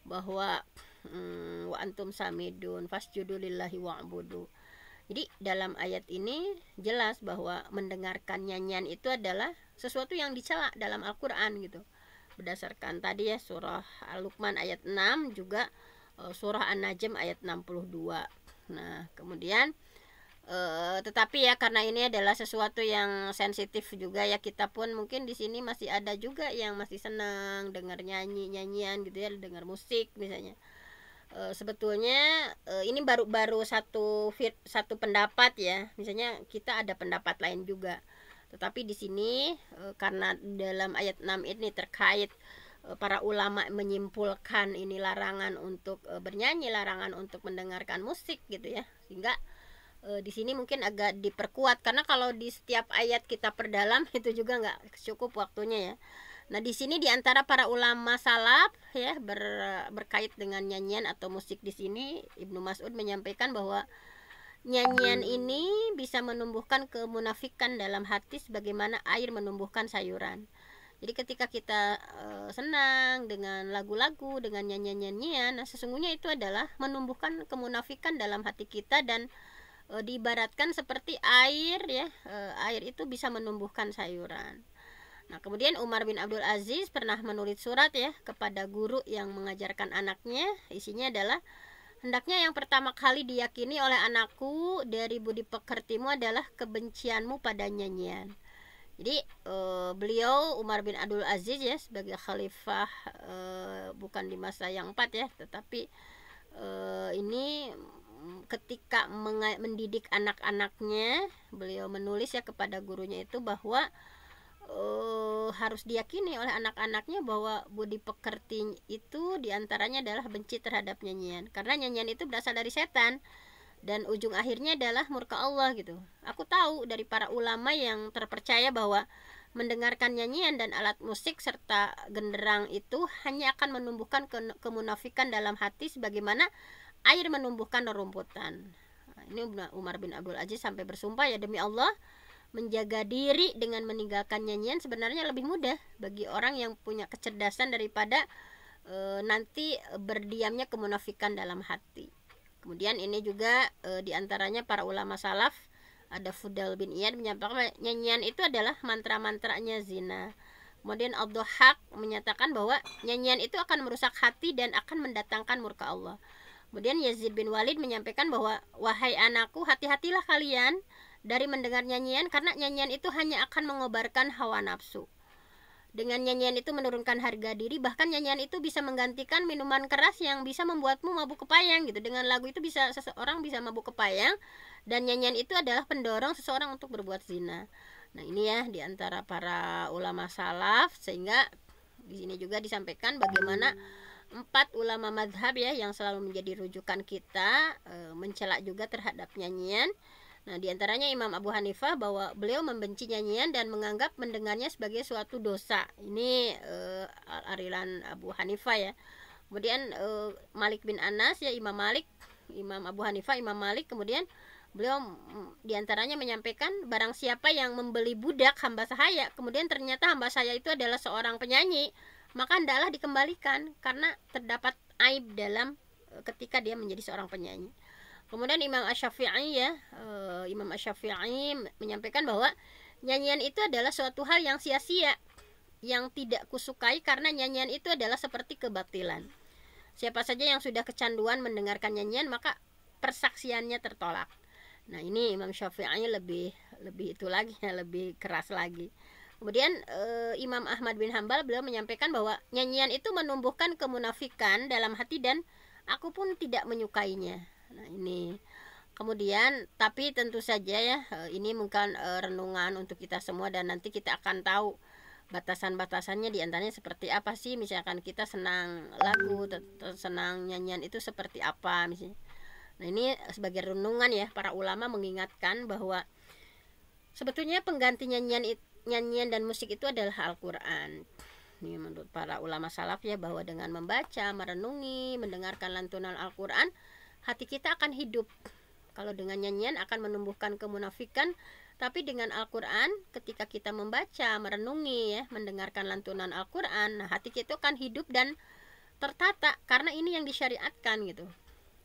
bahwa hmm, wa antum samidun fasjudu lillahi wa'budu jadi dalam ayat ini jelas bahwa mendengarkan nyanyian itu adalah sesuatu yang dicela dalam Al-Qur'an gitu. Berdasarkan tadi ya surah Al-Luqman ayat 6 juga eh, surah An-Najm ayat 62. Nah, kemudian e, tetapi ya karena ini adalah sesuatu yang sensitif juga ya kita pun mungkin di sini masih ada juga yang masih senang dengar nyanyi-nyanyian gitu ya, dengar musik misalnya e, sebetulnya e, ini baru-baru satu fit satu pendapat ya misalnya kita ada pendapat lain juga tetapi di sini e, karena dalam ayat 6 ini terkait para ulama menyimpulkan ini larangan untuk bernyanyi, larangan untuk mendengarkan musik gitu ya. Sehingga e, di sini mungkin agak diperkuat karena kalau di setiap ayat kita perdalam <laughs> itu juga nggak cukup waktunya ya. Nah, di sini di antara para ulama salaf ya ber, berkait dengan nyanyian atau musik di sini Ibnu Mas'ud menyampaikan bahwa nyanyian ini bisa menumbuhkan kemunafikan dalam hati sebagaimana air menumbuhkan sayuran. Jadi ketika kita e, senang dengan lagu-lagu, dengan nyanyian-nyanyian, nah sesungguhnya itu adalah menumbuhkan kemunafikan dalam hati kita dan e, diibaratkan seperti air ya. E, air itu bisa menumbuhkan sayuran. Nah, kemudian Umar bin Abdul Aziz pernah menulis surat ya kepada guru yang mengajarkan anaknya. Isinya adalah hendaknya yang pertama kali diyakini oleh anakku dari budi pekertimu adalah kebencianmu pada nyanyian. Jadi e, beliau Umar bin Abdul Aziz ya sebagai khalifah e, bukan di masa yang empat ya, tetapi e, ini ketika mendidik anak-anaknya, beliau menulis ya kepada gurunya itu bahwa uh, harus diyakini oleh anak-anaknya bahwa budi pekerti itu diantaranya adalah benci terhadap nyanyian karena nyanyian itu berasal dari setan dan ujung akhirnya adalah murka Allah gitu. Aku tahu dari para ulama yang terpercaya bahwa mendengarkan nyanyian dan alat musik serta genderang itu hanya akan menumbuhkan ke kemunafikan dalam hati sebagaimana air menumbuhkan rerumputan. Nah, ini Umar bin Abdul Aziz sampai bersumpah ya demi Allah Menjaga diri dengan meninggalkan nyanyian sebenarnya lebih mudah bagi orang yang punya kecerdasan daripada e, nanti berdiamnya kemunafikan dalam hati. Kemudian ini juga e, diantaranya para ulama salaf ada Fudal bin Iyad menyampaikan nyanyian itu adalah mantra-mantranya zina. Kemudian Abdul Haq menyatakan bahwa nyanyian itu akan merusak hati dan akan mendatangkan murka Allah. Kemudian Yazid bin Walid menyampaikan bahwa wahai anakku hati-hatilah kalian dari mendengar nyanyian karena nyanyian itu hanya akan mengobarkan hawa nafsu. Dengan nyanyian itu menurunkan harga diri, bahkan nyanyian itu bisa menggantikan minuman keras yang bisa membuatmu mabuk kepayang gitu. Dengan lagu itu bisa seseorang bisa mabuk kepayang dan nyanyian itu adalah pendorong seseorang untuk berbuat zina. Nah, ini ya di antara para ulama salaf sehingga di sini juga disampaikan bagaimana empat ulama madhab ya yang selalu menjadi rujukan kita e, mencela juga terhadap nyanyian Nah, diantaranya Imam Abu Hanifah bahwa beliau membenci nyanyian dan menganggap mendengarnya sebagai suatu dosa. Ini uh, eh, arilan Abu Hanifah ya. Kemudian uh, Malik bin Anas ya Imam Malik, Imam Abu Hanifah, Imam Malik. Kemudian beliau mm, diantaranya menyampaikan barang siapa yang membeli budak hamba sahaya, kemudian ternyata hamba saya itu adalah seorang penyanyi, maka hendaklah dikembalikan karena terdapat aib dalam eh, ketika dia menjadi seorang penyanyi. Kemudian Imam Asy-Syafi'i ya, uh, Imam Asy-Syafi'i menyampaikan bahwa nyanyian itu adalah suatu hal yang sia-sia yang tidak kusukai karena nyanyian itu adalah seperti kebatilan. Siapa saja yang sudah kecanduan mendengarkan nyanyian maka persaksiannya tertolak. Nah, ini Imam Syafi'i lebih lebih itu lagi ya, <laughs> lebih keras lagi. Kemudian e, Imam Ahmad bin Hambal beliau menyampaikan bahwa nyanyian itu menumbuhkan kemunafikan dalam hati dan aku pun tidak menyukainya nah ini kemudian tapi tentu saja ya eh, ini mungkin eh, renungan untuk kita semua dan nanti kita akan tahu batasan-batasannya diantaranya seperti apa sih misalkan kita senang lagu atau senang nyanyian itu seperti apa misalnya nah ini sebagai renungan ya para ulama mengingatkan bahwa sebetulnya pengganti nyanyian nyanyian dan musik itu adalah Al-Quran ini menurut para ulama salaf ya bahwa dengan membaca merenungi mendengarkan lantunan Al-Quran hati kita akan hidup. Kalau dengan nyanyian akan menumbuhkan kemunafikan, tapi dengan Al-Quran, ketika kita membaca, merenungi, ya, mendengarkan lantunan Al-Quran, nah, hati kita akan hidup dan tertata karena ini yang disyariatkan gitu.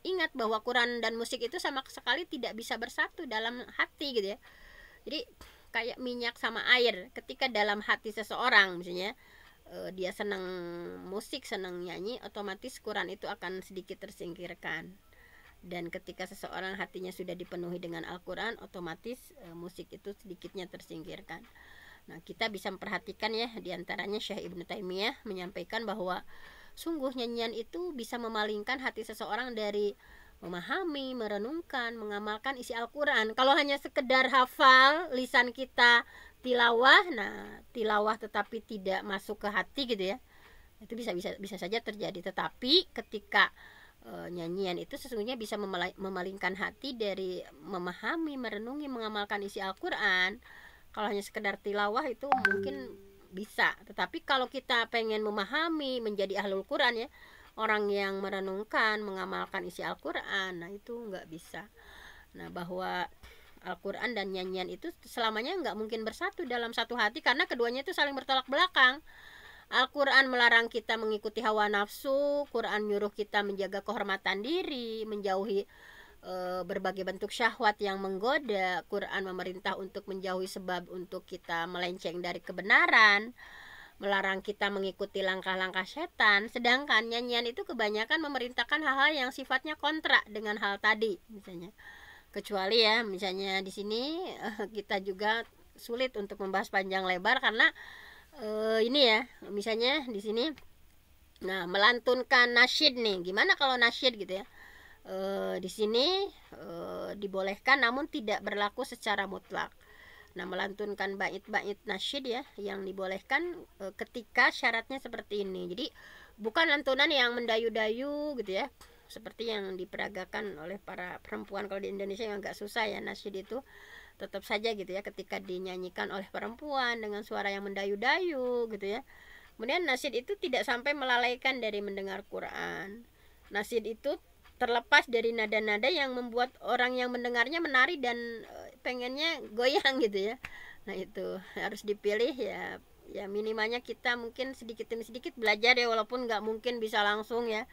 Ingat bahwa Quran dan musik itu sama sekali tidak bisa bersatu dalam hati gitu ya. Jadi kayak minyak sama air. Ketika dalam hati seseorang misalnya eh, dia senang musik, senang nyanyi, otomatis Quran itu akan sedikit tersingkirkan dan ketika seseorang hatinya sudah dipenuhi dengan Al-Quran otomatis e, musik itu sedikitnya tersingkirkan nah kita bisa memperhatikan ya diantaranya Syekh Ibn Taimiyah menyampaikan bahwa sungguh nyanyian itu bisa memalingkan hati seseorang dari memahami, merenungkan, mengamalkan isi Al-Quran kalau hanya sekedar hafal lisan kita tilawah nah tilawah tetapi tidak masuk ke hati gitu ya itu bisa bisa bisa saja terjadi tetapi ketika Eh, nyanyian itu sesungguhnya bisa memalingkan hati dari memahami, merenungi, mengamalkan isi Al-Qur'an. Kalau hanya sekedar tilawah itu mungkin bisa, tetapi kalau kita pengen memahami menjadi ahlul Qur'an ya, orang yang merenungkan, mengamalkan isi Al-Qur'an, nah itu nggak bisa. Nah, bahwa Al-Quran dan nyanyian itu selamanya nggak mungkin bersatu dalam satu hati karena keduanya itu saling bertolak belakang Al-Quran melarang kita mengikuti hawa nafsu, Quran nyuruh kita menjaga kehormatan diri, menjauhi e, berbagai bentuk syahwat yang menggoda, Quran memerintah untuk menjauhi sebab untuk kita melenceng dari kebenaran, melarang kita mengikuti langkah-langkah setan, sedangkan nyanyian itu kebanyakan memerintahkan hal-hal yang sifatnya kontra dengan hal tadi, misalnya. Kecuali ya, misalnya di sini eh, kita juga sulit untuk membahas panjang lebar karena uh, ini ya misalnya di sini nah melantunkan nasyid nih gimana kalau nasyid gitu ya e, di sini e, dibolehkan namun tidak berlaku secara mutlak nah melantunkan bait-bait nasyid ya yang dibolehkan e, ketika syaratnya seperti ini jadi bukan lantunan yang mendayu-dayu gitu ya seperti yang diperagakan oleh para perempuan kalau di Indonesia yang agak susah ya nasyid itu tetap saja gitu ya ketika dinyanyikan oleh perempuan dengan suara yang mendayu-dayu gitu ya kemudian nasid itu tidak sampai melalaikan dari mendengar Quran nasid itu terlepas dari nada-nada yang membuat orang yang mendengarnya menari dan e, pengennya goyang gitu ya nah itu harus dipilih ya ya minimalnya kita mungkin sedikit demi sedikit belajar ya walaupun nggak mungkin bisa langsung ya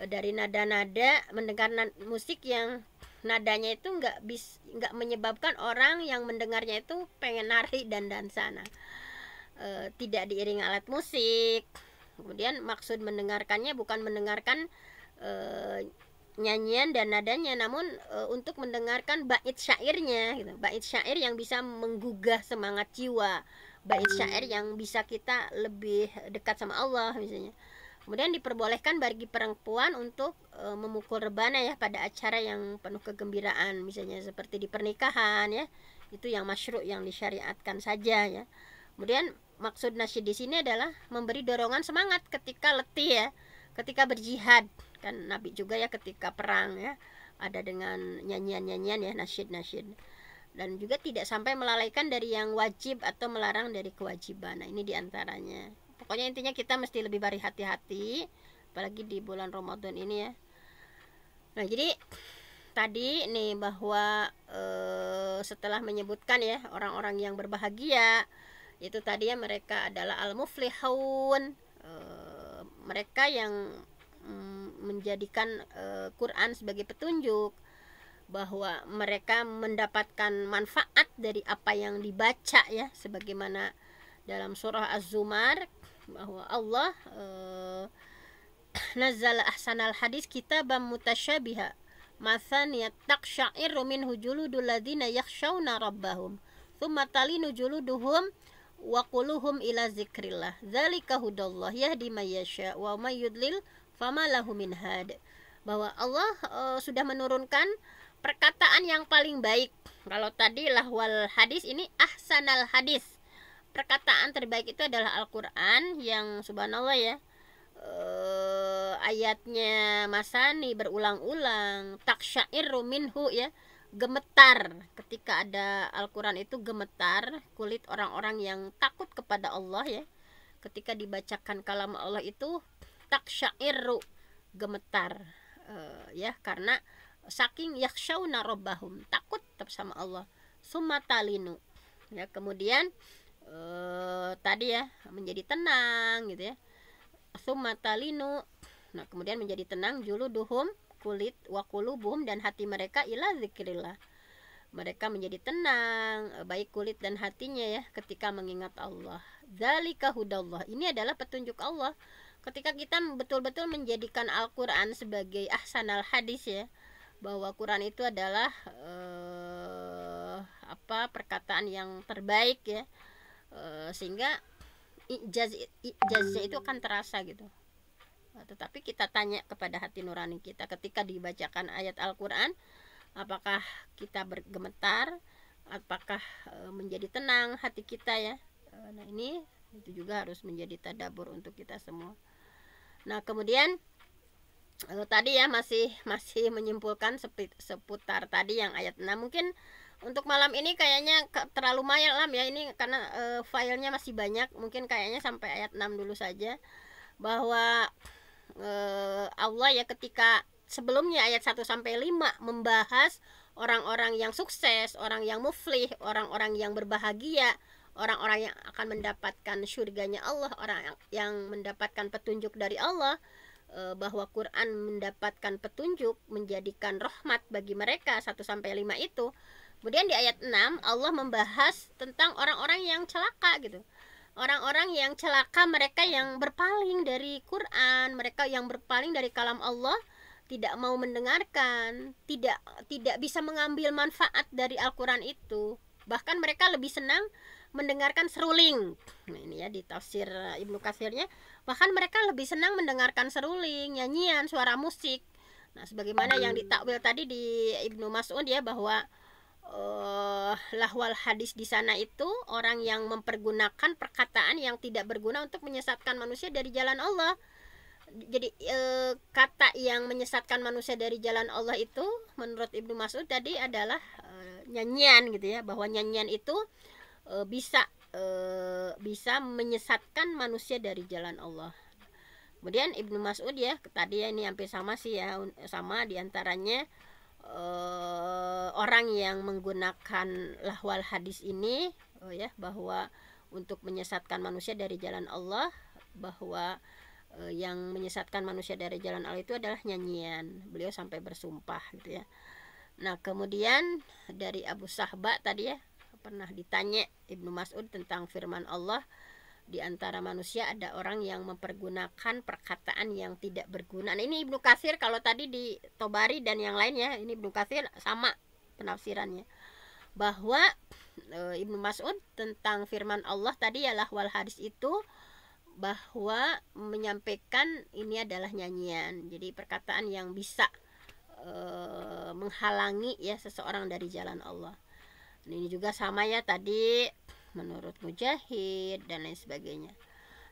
e, dari nada-nada mendengar musik yang nadanya itu nggak bis nggak menyebabkan orang yang mendengarnya itu pengen nari dan nah e, tidak diiring alat musik kemudian maksud mendengarkannya bukan mendengarkan e, nyanyian dan nadanya namun e, untuk mendengarkan bait syairnya gitu. bait syair yang bisa menggugah semangat jiwa bait syair hmm. yang bisa kita lebih dekat sama Allah misalnya Kemudian diperbolehkan bagi perempuan untuk e, memukul rebana ya pada acara yang penuh kegembiraan, misalnya seperti di pernikahan ya. Itu yang masyru' yang disyariatkan saja ya. Kemudian maksud nasyid di sini adalah memberi dorongan semangat ketika letih ya, ketika berjihad. Kan Nabi juga ya ketika perang ya ada dengan nyanyian-nyanyian ya nasyid-nasyid dan juga tidak sampai melalaikan dari yang wajib atau melarang dari kewajiban. Nah, ini diantaranya pokoknya intinya kita mesti lebih bari hati-hati apalagi di bulan Ramadan ini ya nah jadi tadi nih bahwa e, setelah menyebutkan ya orang-orang yang berbahagia itu tadi ya mereka adalah al-muflihun e, mereka yang mm, menjadikan e, Quran sebagai petunjuk bahwa mereka mendapatkan manfaat dari apa yang dibaca ya sebagaimana dalam surah Az-Zumar bahwa Allah uh, <clears throat> nazzala ahsanal hadis kitaban mutasyabiha mathaniyat taqsyairu niat tak ladzina yakhshawna rabbahum thumma talinu juluduhum wa quluhum ila zikrillah dzalika hudallah yahdi may yasha wa may yudlil fama lahu min had bahwa Allah uh, sudah menurunkan perkataan yang paling baik kalau tadi lahwal hadis ini ahsanal hadis perkataan terbaik itu adalah Al-Quran yang subhanallah ya eh, ayatnya Masani berulang-ulang taksyairu minhu ya gemetar ketika ada Al-Quran itu gemetar kulit orang-orang yang takut kepada Allah ya ketika dibacakan kalam Allah itu syairu gemetar eh, ya karena saking yakshawna robbahum takut tetap sama Allah sumatalinu ya kemudian Eh, tadi ya menjadi tenang gitu ya sumatalinu nah kemudian menjadi tenang julu duhum kulit wakulubum dan hati mereka ilah zikrillah mereka menjadi tenang eh, baik kulit dan hatinya ya ketika mengingat Allah zalika hudallah ini adalah petunjuk Allah ketika kita betul-betul menjadikan Al-Qur'an sebagai ahsanal hadis ya bahwa Quran itu adalah eh, apa perkataan yang terbaik ya Eh, sehingga ijaz itu akan terasa gitu nah, tetapi kita tanya kepada hati nurani kita ketika dibacakan ayat Al-Quran apakah kita bergemetar apakah eh, menjadi tenang hati kita ya eh, nah ini itu juga harus menjadi tadabur untuk kita semua nah kemudian kalau tadi ya masih masih menyimpulkan seputar tadi yang ayat 6 mungkin untuk malam ini kayaknya terlalu malam ya ini karena e, filenya masih banyak mungkin kayaknya sampai ayat 6 dulu saja bahwa e, Allah ya ketika sebelumnya ayat 1 sampai 5 membahas orang-orang yang sukses, orang yang muflih, orang-orang yang berbahagia, orang-orang yang akan mendapatkan surganya Allah, orang yang mendapatkan petunjuk dari Allah eh, bahwa Quran mendapatkan petunjuk menjadikan rahmat bagi mereka 1 sampai 5 itu Kemudian di ayat 6 Allah membahas tentang orang-orang yang celaka gitu. Orang-orang yang celaka mereka yang berpaling dari Quran, mereka yang berpaling dari kalam Allah, tidak mau mendengarkan, tidak tidak bisa mengambil manfaat dari Al-Qur'an itu. Bahkan mereka lebih senang mendengarkan seruling. Nah, ini ya di tafsir uh, Ibnu Katsirnya, bahkan mereka lebih senang mendengarkan seruling, nyanyian, suara musik. Nah, sebagaimana yang ditakwil tadi di Ibnu Mas'ud ya bahwa uh, lahwal hadis di sana itu orang yang mempergunakan perkataan yang tidak berguna untuk menyesatkan manusia dari jalan Allah. Jadi uh, kata yang menyesatkan manusia dari jalan Allah itu menurut Ibnu Mas'ud tadi adalah uh, nyanyian gitu ya, bahwa nyanyian itu uh, bisa uh, bisa menyesatkan manusia dari jalan Allah. Kemudian Ibnu Mas'ud ya tadi ya ini hampir sama sih ya sama diantaranya uh, orang yang menggunakan lahwal hadis ini oh ya bahwa untuk menyesatkan manusia dari jalan Allah bahwa uh, yang menyesatkan manusia dari jalan Allah itu adalah nyanyian beliau sampai bersumpah gitu ya nah kemudian dari Abu Sahba tadi ya pernah ditanya Ibnu Mas'ud tentang firman Allah di antara manusia ada orang yang mempergunakan perkataan yang tidak berguna. Nah, ini Ibnu Kasir kalau tadi di Tobari dan yang lainnya, ini Ibnu Kasir sama penafsirannya. Bahwa e, Ibnu Mas'ud tentang firman Allah tadi ya lahwal hadis itu bahwa menyampaikan ini adalah nyanyian. Jadi perkataan yang bisa e, menghalangi ya seseorang dari jalan Allah. Nah, ini juga sama ya tadi menurut Mujahid dan lain sebagainya.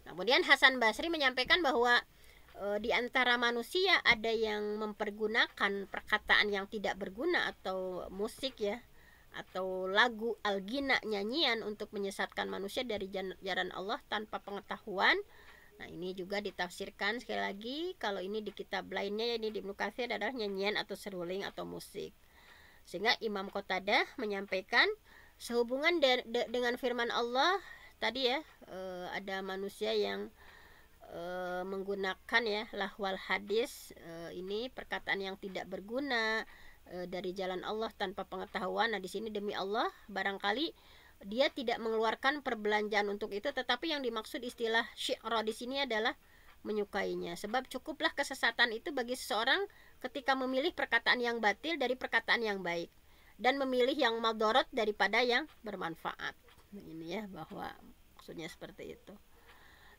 Nah, kemudian Hasan Basri menyampaikan bahwa e, di antara manusia ada yang mempergunakan perkataan yang tidak berguna atau musik ya atau lagu algina nyanyian untuk menyesatkan manusia dari jalan Allah tanpa pengetahuan. Nah, ini juga ditafsirkan sekali lagi kalau ini di kitab lainnya ya ini di Ibnu adalah nyanyian atau seruling atau musik. Sehingga Imam Qatadah menyampaikan sehubungan de de dengan firman Allah tadi ya e, ada manusia yang e, menggunakan ya lahwal hadis e, ini perkataan yang tidak berguna e, dari jalan Allah tanpa pengetahuan nah di sini demi Allah barangkali dia tidak mengeluarkan perbelanjaan untuk itu tetapi yang dimaksud istilah syi'ra di sini adalah menyukainya sebab cukuplah kesesatan itu bagi seseorang ketika memilih perkataan yang batil dari perkataan yang baik dan memilih yang madorot daripada yang bermanfaat ini ya bahwa maksudnya seperti itu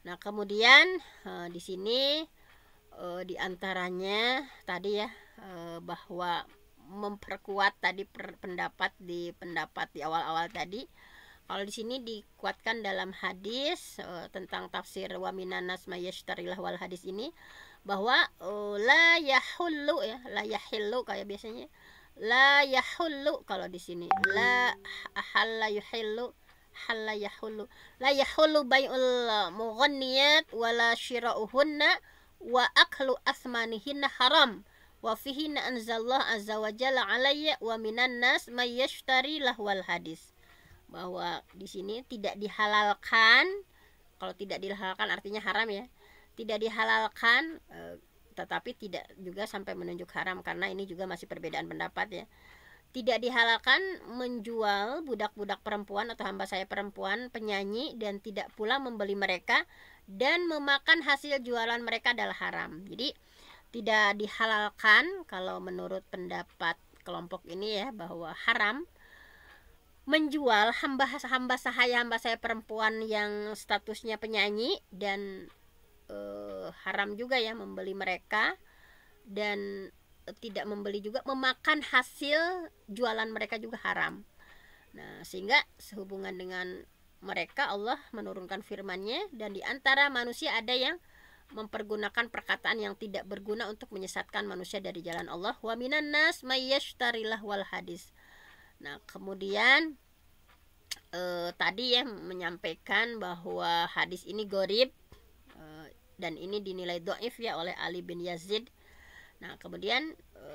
nah kemudian eh, di sini e, eh, diantaranya tadi ya eh, bahwa memperkuat tadi pendapat di pendapat di awal-awal tadi kalau di sini dikuatkan dalam hadis e, tentang tafsir waminan nasma yashtarilah wal hadis ini bahwa e, la yahullu ya la yahillu kayak biasanya la yahullu kalau di sini la halla yuhillu halla yahullu la yahullu bai'ul mughanniyat wala syira'uhunna wa aklu asmanihinna haram wa fihinna anzallah azza wa jalla alayya wa minan nas may yashtari lahwal hadis bahwa di sini tidak dihalalkan kalau tidak dihalalkan artinya haram ya tidak dihalalkan eh, tetapi tidak juga sampai menunjuk haram karena ini juga masih perbedaan pendapat ya tidak dihalalkan menjual budak-budak perempuan atau hamba saya perempuan penyanyi dan tidak pula membeli mereka dan memakan hasil jualan mereka adalah haram jadi tidak dihalalkan kalau menurut pendapat kelompok ini ya bahwa haram menjual hamba hamba sahaya hamba saya perempuan yang statusnya penyanyi dan Eh, haram juga ya membeli mereka dan tidak membeli juga memakan hasil jualan mereka juga haram. Nah, sehingga sehubungan dengan mereka Allah menurunkan firman-Nya dan di antara manusia ada yang mempergunakan perkataan yang tidak berguna untuk menyesatkan manusia dari jalan Allah. Wa minan nas mayyashtarilah wal hadis. Nah, kemudian eh, tadi ya menyampaikan bahwa hadis ini gorib Eh, dan ini dinilai doif ya oleh Ali bin Yazid Nah, kemudian e,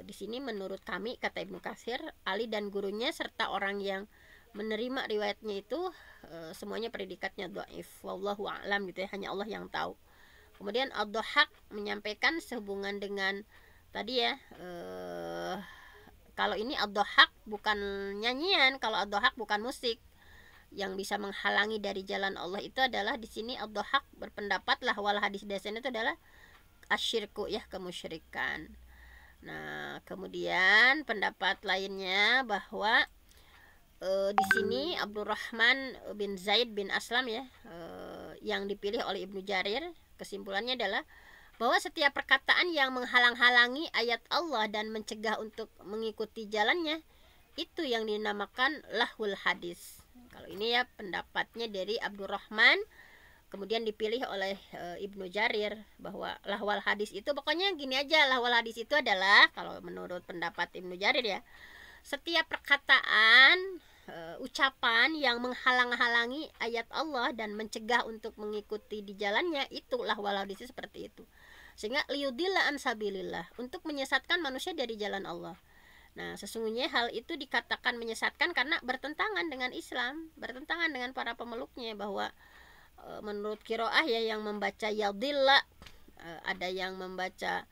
di sini menurut kami kata Ibnu Kasir, Ali dan gurunya serta orang yang menerima riwayatnya itu e, semuanya predikatnya doif. Wallahu a'lam gitu ya, hanya Allah yang tahu. Kemudian ad menyampaikan sehubungan dengan tadi ya e, kalau ini ad bukan nyanyian, kalau ad bukan musik yang bisa menghalangi dari jalan Allah itu adalah di sini Abdul berpendapat lah wal hadis dasarnya itu adalah asyirku ya kemusyrikan. Nah, kemudian pendapat lainnya bahwa e, di sini Abdurrahman bin Zaid bin Aslam ya e, yang dipilih oleh Ibnu Jarir kesimpulannya adalah bahwa setiap perkataan yang menghalang-halangi ayat Allah dan mencegah untuk mengikuti jalannya itu yang dinamakan lahul hadis. Kalau ini ya pendapatnya dari Abdurrahman kemudian dipilih oleh e, Ibnu Jarir bahwa lahwal hadis itu pokoknya gini aja lahwal hadis itu adalah kalau menurut pendapat Ibnu Jarir ya setiap perkataan e, ucapan yang menghalang-halangi ayat Allah dan mencegah untuk mengikuti di jalannya itu lahwal hadis seperti itu sehingga liudillah ansabilillah untuk menyesatkan manusia dari jalan Allah Nah, sesungguhnya hal itu dikatakan menyesatkan karena bertentangan dengan Islam, bertentangan dengan para pemeluknya bahwa e, menurut kiroah ya yang membaca yadilla e, eh, ada yang membaca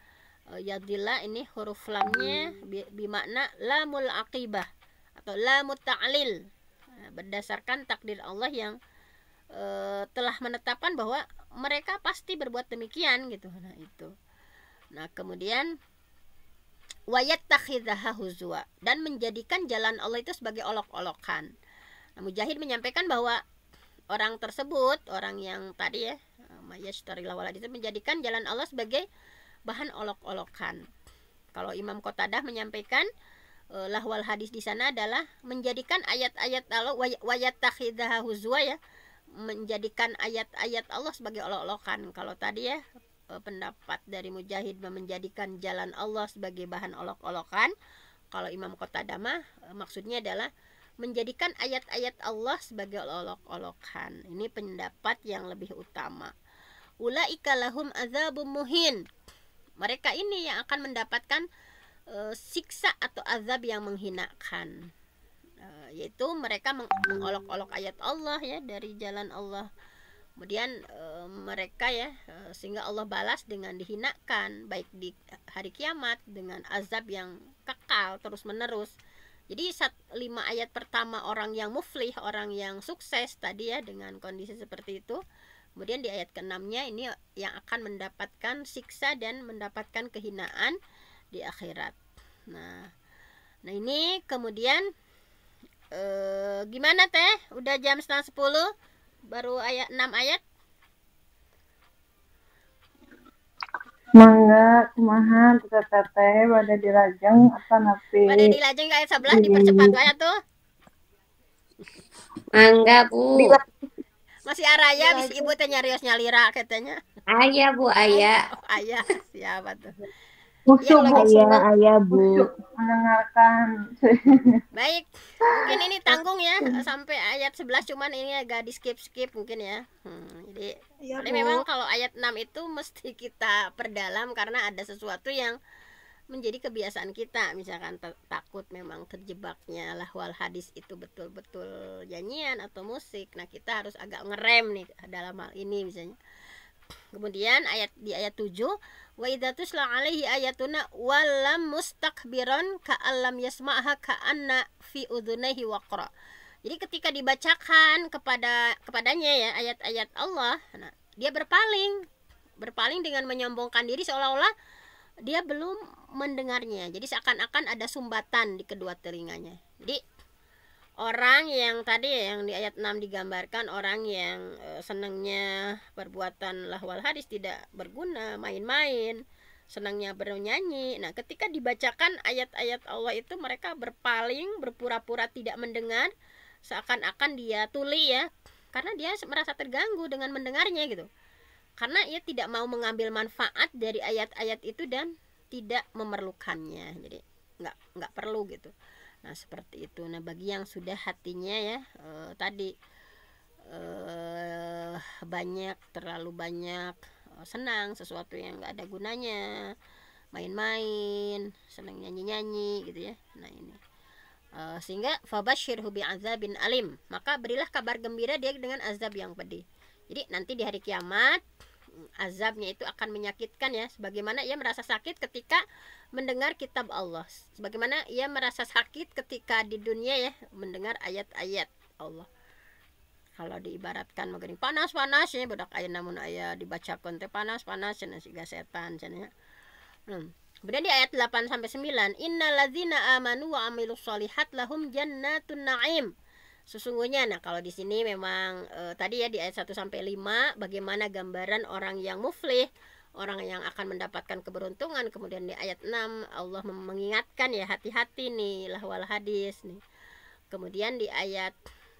e, eh, yadilla ini huruf lamnya bimakna lamul akibah atau lamut ta'lil nah, berdasarkan takdir Allah yang e, telah menetapkan bahwa mereka pasti berbuat demikian gitu. Nah, itu. Nah, kemudian wayattakhidhaha huzwa dan menjadikan jalan Allah itu sebagai olok-olokan. Nah, Mujahid menyampaikan bahwa orang tersebut, orang yang tadi ya, mayashtarilawala itu menjadikan jalan Allah sebagai bahan olok-olokan. Kalau Imam kotadah menyampaikan eh, lahwal hadis di sana adalah menjadikan ayat-ayat Allah wayattakhidhaha huzwa ya menjadikan ayat-ayat Allah sebagai olok-olokan. Kalau tadi ya Eh, pendapat dari Mujahid menjadikan jalan Allah sebagai bahan olok-olokan. Kalau Imam kotadama eh, maksudnya adalah menjadikan ayat-ayat Allah sebagai olok-olokan. Ini pendapat yang lebih utama. Ulaika lahum azabum muhin. Mereka ini yang akan mendapatkan eh, siksa atau azab yang menghinakan. yaitu mereka mengolok-olok ayat Allah ya dari jalan Allah kemudian e, mereka ya e, sehingga Allah balas dengan dihinakan baik di hari kiamat dengan azab yang kekal terus menerus jadi saat lima ayat pertama orang yang muflih orang yang sukses tadi ya dengan kondisi seperti itu kemudian di ayat keenamnya ini yang akan mendapatkan siksa dan mendapatkan kehinaan di akhirat nah nah ini kemudian e, gimana teh udah jam setengah sepuluh baru ayat 6 ayat Mangga kumaha teteh pada dilajeng apa nanti? Pada dilajeng ayat 11 dipercepat ayat tuh Mangga Bu Masih araya bis ibu teh nyarios nyalira katanya Ayah Bu ayah oh, Ayah siapa tuh khusyuk ya, ayah ayah bu mendengarkan <laughs> baik mungkin ini tanggung ya sampai ayat 11 cuman ini agak di skip skip mungkin ya hmm, jadi ya, ini memang kalau ayat 6 itu mesti kita perdalam karena ada sesuatu yang menjadi kebiasaan kita misalkan takut memang terjebaknya lahwal hadis itu betul-betul nyanyian atau musik nah kita harus agak ngerem nih dalam hal ini misalnya Kemudian ayat di ayat 7, wa idza tusla alaihi ayatuna walam mustakbiron ka'allam yasma'ha ka'anna fi udunaihi waqra. Jadi ketika dibacakan kepada kepadanya ya ayat-ayat Allah, nah, dia berpaling, berpaling dengan menyombongkan diri seolah-olah dia belum mendengarnya. Jadi seakan-akan ada sumbatan di kedua telinganya. Jadi orang yang tadi ya, yang di ayat 6 digambarkan orang yang e, senangnya perbuatan lahwal hadis tidak berguna, main-main, senangnya bernyanyi. Nah, ketika dibacakan ayat-ayat Allah itu mereka berpaling, berpura-pura tidak mendengar, seakan-akan dia tuli ya, karena dia merasa terganggu dengan mendengarnya gitu. Karena ia tidak mau mengambil manfaat dari ayat-ayat itu dan tidak memerlukannya. Jadi nggak nggak perlu gitu nah seperti itu nah bagi yang sudah hatinya ya eh, tadi eh, banyak terlalu banyak eh, senang sesuatu yang nggak ada gunanya main-main senang nyanyi-nyanyi gitu ya nah ini Uh, sehingga hubi azabin alim maka berilah kabar gembira dia dengan azab yang pedih jadi nanti di hari kiamat azabnya itu akan menyakitkan ya sebagaimana ia merasa sakit ketika mendengar kitab Allah. Sebagaimana ia merasa sakit ketika di dunia ya mendengar ayat-ayat Allah. Kalau diibaratkan mungkin panas-panas ya budak ayat namun ayat dibacakan konte panas-panas cenah ya, siga setan cenah. Ya, ya. Hmm. Kemudian di ayat 8 sampai 9, innallazina amanu wa amilus solihat lahum jannatun na'im sesungguhnya nah kalau di sini memang e, tadi ya di ayat 1 sampai 5 bagaimana gambaran orang yang muflih orang yang akan mendapatkan keberuntungan kemudian di ayat 6 Allah mengingatkan ya hati-hati nih lahwal hadis nih kemudian di ayat